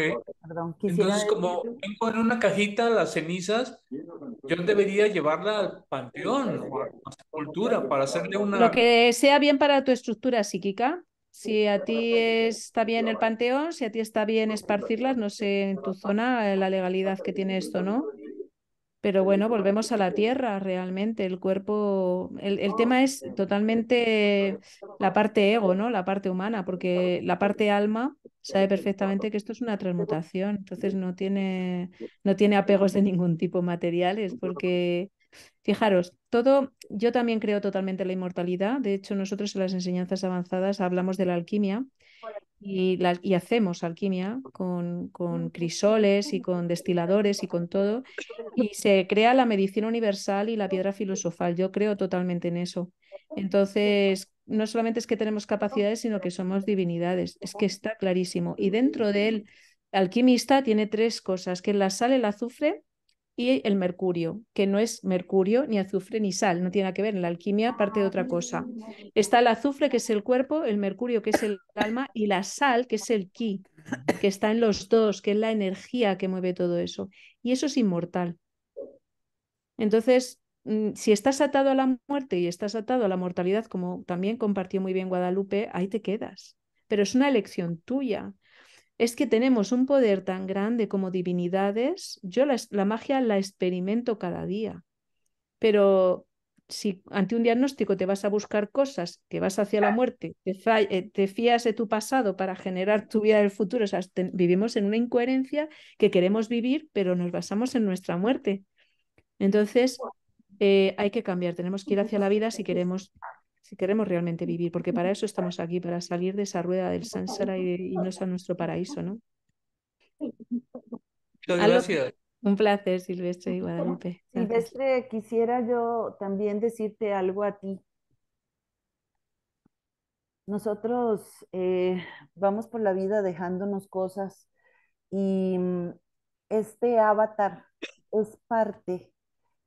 Entonces, como tengo en una cajita las cenizas, yo debería llevarla al panteón o a la cultura, para hacerle una... Lo que sea bien para tu estructura psíquica, si a ti está bien el panteón, si a ti está bien esparcirlas, no sé en tu zona eh, la legalidad que tiene esto, ¿no? Pero bueno, volvemos a la tierra realmente. El cuerpo, el, tema es totalmente la parte ego, ¿no? La parte humana, porque la parte alma sabe perfectamente que esto es una transmutación. Entonces no tiene, no tiene apegos de ningún tipo materiales, porque Fijaros, todo, yo también creo totalmente en la inmortalidad. De hecho, nosotros en las enseñanzas avanzadas hablamos de la alquimia y, hacemos alquimia con, crisoles y con destiladores y con todo. Y se crea la medicina universal y la piedra filosofal. Yo creo totalmente en eso. Entonces, no solamente es que tenemos capacidades, sino que somos divinidades. Es que está clarísimo. Y dentro del alquimista tiene tres cosas, que la sal, el azufre y el mercurio, que no es mercurio, ni azufre, ni sal, no tiene nada que ver, en la alquimia parte de otra cosa. Está el azufre, que es el cuerpo, el mercurio, que es el alma, y la sal, que es el ki, que está en los dos, que es la energía que mueve todo eso. Y eso es inmortal. Entonces, mm, si estás atado a la muerte y estás atado a la mortalidad, como también compartió muy bien Guadalupe, ahí te quedas. Pero es una elección tuya es que tenemos un poder tan grande como divinidades. Yo la, magia la experimento cada día, pero si ante un diagnóstico te vas a buscar cosas, que vas hacia la muerte, eh, te, fías de tu pasado para generar tu vida del futuro, vivimos en una incoherencia que queremos vivir, pero nos basamos en nuestra muerte. Entonces, eh, hay que cambiar, tenemos que ir hacia la vida si queremos si queremos realmente vivir, porque para eso estamos aquí, para salir de esa rueda del Sansara y, no irnos a nuestro paraíso, ¿no? Un placer, Silvestre y Guadalupe. Silvestre, quisiera yo también decirte algo a ti. Nosotros eh, vamos por la vida dejándonos cosas y mm, este avatar es parte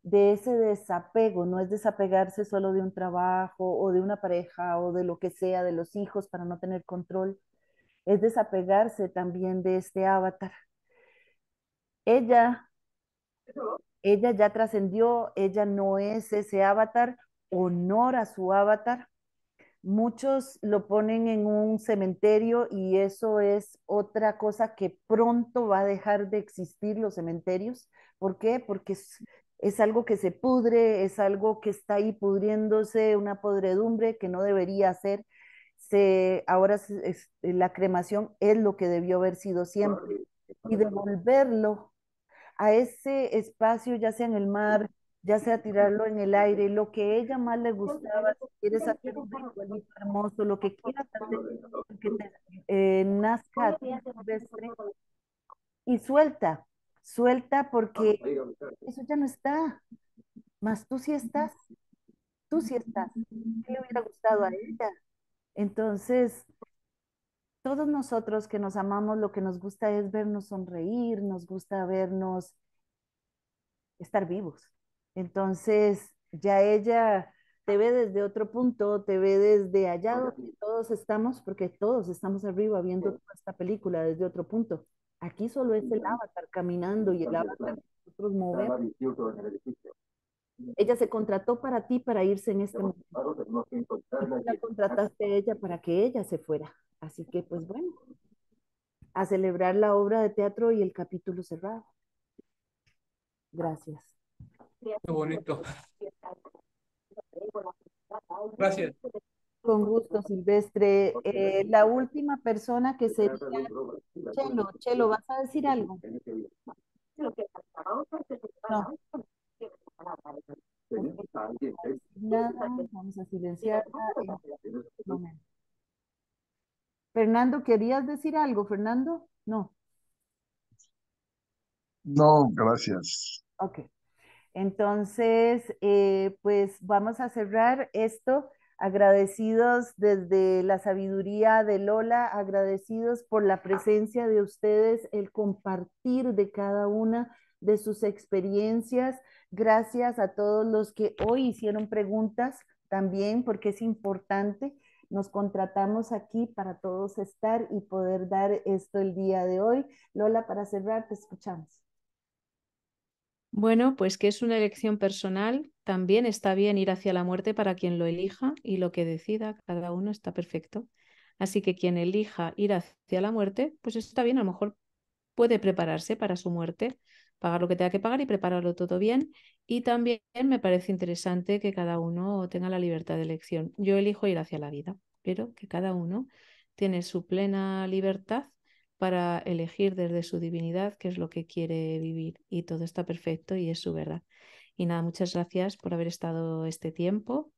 de ese desapego, no es desapegarse solo de un trabajo o de una pareja o de lo que sea, de los hijos para no tener control, es desapegarse también de este avatar. Ella, ella ya trascendió, ella no es ese avatar, honora su avatar. Muchos lo ponen en un cementerio y eso es otra cosa que pronto va a dejar de existir los cementerios. ¿Por qué? Porque es algo que se pudre, es algo que está ahí pudriéndose, una podredumbre que no debería ser. Se, ahora eh, la cremación es lo que debió haber sido siempre y devolverlo a ese espacio, ya sea en el mar, ya sea tirarlo en el aire, lo que ella más le gustaba, si quieres hacer un hermoso, lo que quieras hacer, que te eh, nazca y suelta, suelta porque eso ya no está, más tú sí estás, tú sí estás, ¿qué le hubiera gustado a ella? Entonces, todos nosotros que nos amamos, lo que nos gusta es vernos sonreír, nos gusta vernos estar vivos. Entonces, ya ella te ve desde otro punto, te ve desde allá donde todos estamos, porque todos estamos arriba viendo esta película desde otro punto. Aquí solo es el avatar caminando y el avatar nosotros movemos. Ella se contrató para ti para irse en este momento. La contrataste a ella para que ella se fuera. Así que, pues bueno, a celebrar la obra de teatro y el capítulo cerrado. Gracias. Qué bonito. Gracias. Con gusto, Silvestre. Eh, la última persona que sería... Chelo, Chelo, ¿vas a decir algo? Nada, vamos a silenciar. Fernando, ¿querías decir algo, Fernando? No. No, gracias. Ok. Entonces, eh, pues vamos a cerrar esto agradecidos desde la sabiduría de Lola, agradecidos por la presencia de ustedes, el compartir de cada una de sus experiencias. Gracias a todos los que hoy hicieron preguntas también, porque es importante. Nos contratamos aquí para todos estar y poder dar esto el día de hoy. Lola, para cerrar, te escuchamos. Bueno, pues que es una elección personal, también está bien ir hacia la muerte para quien lo elija y lo que decida cada uno está perfecto. Así que quien elija ir hacia la muerte, pues está bien, a lo mejor puede prepararse para su muerte, pagar lo que tenga que pagar y prepararlo todo bien. Y también me parece interesante que cada uno tenga la libertad de elección. Yo elijo ir hacia la vida, pero que cada uno tiene su plena libertad para elegir desde su divinidad qué es lo que quiere vivir y todo está perfecto y es su verdad. Y nada, muchas gracias por haber estado este tiempo.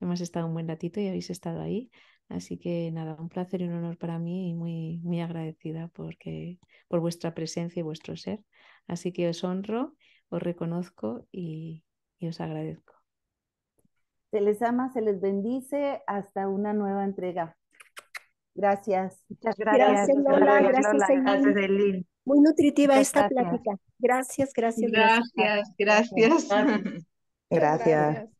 Hemos estado un buen ratito y habéis estado ahí. Así que nada, un placer y un honor para mí y muy, muy agradecida porque, por vuestra presencia y vuestro ser. Así que os honro, os reconozco y, os agradezco. Se les ama, se les bendice. Hasta una nueva entrega. Gracias. Muchas gracias. Muy nutritiva esta plática. gracias. Gracias, gracias. gracias. gracias.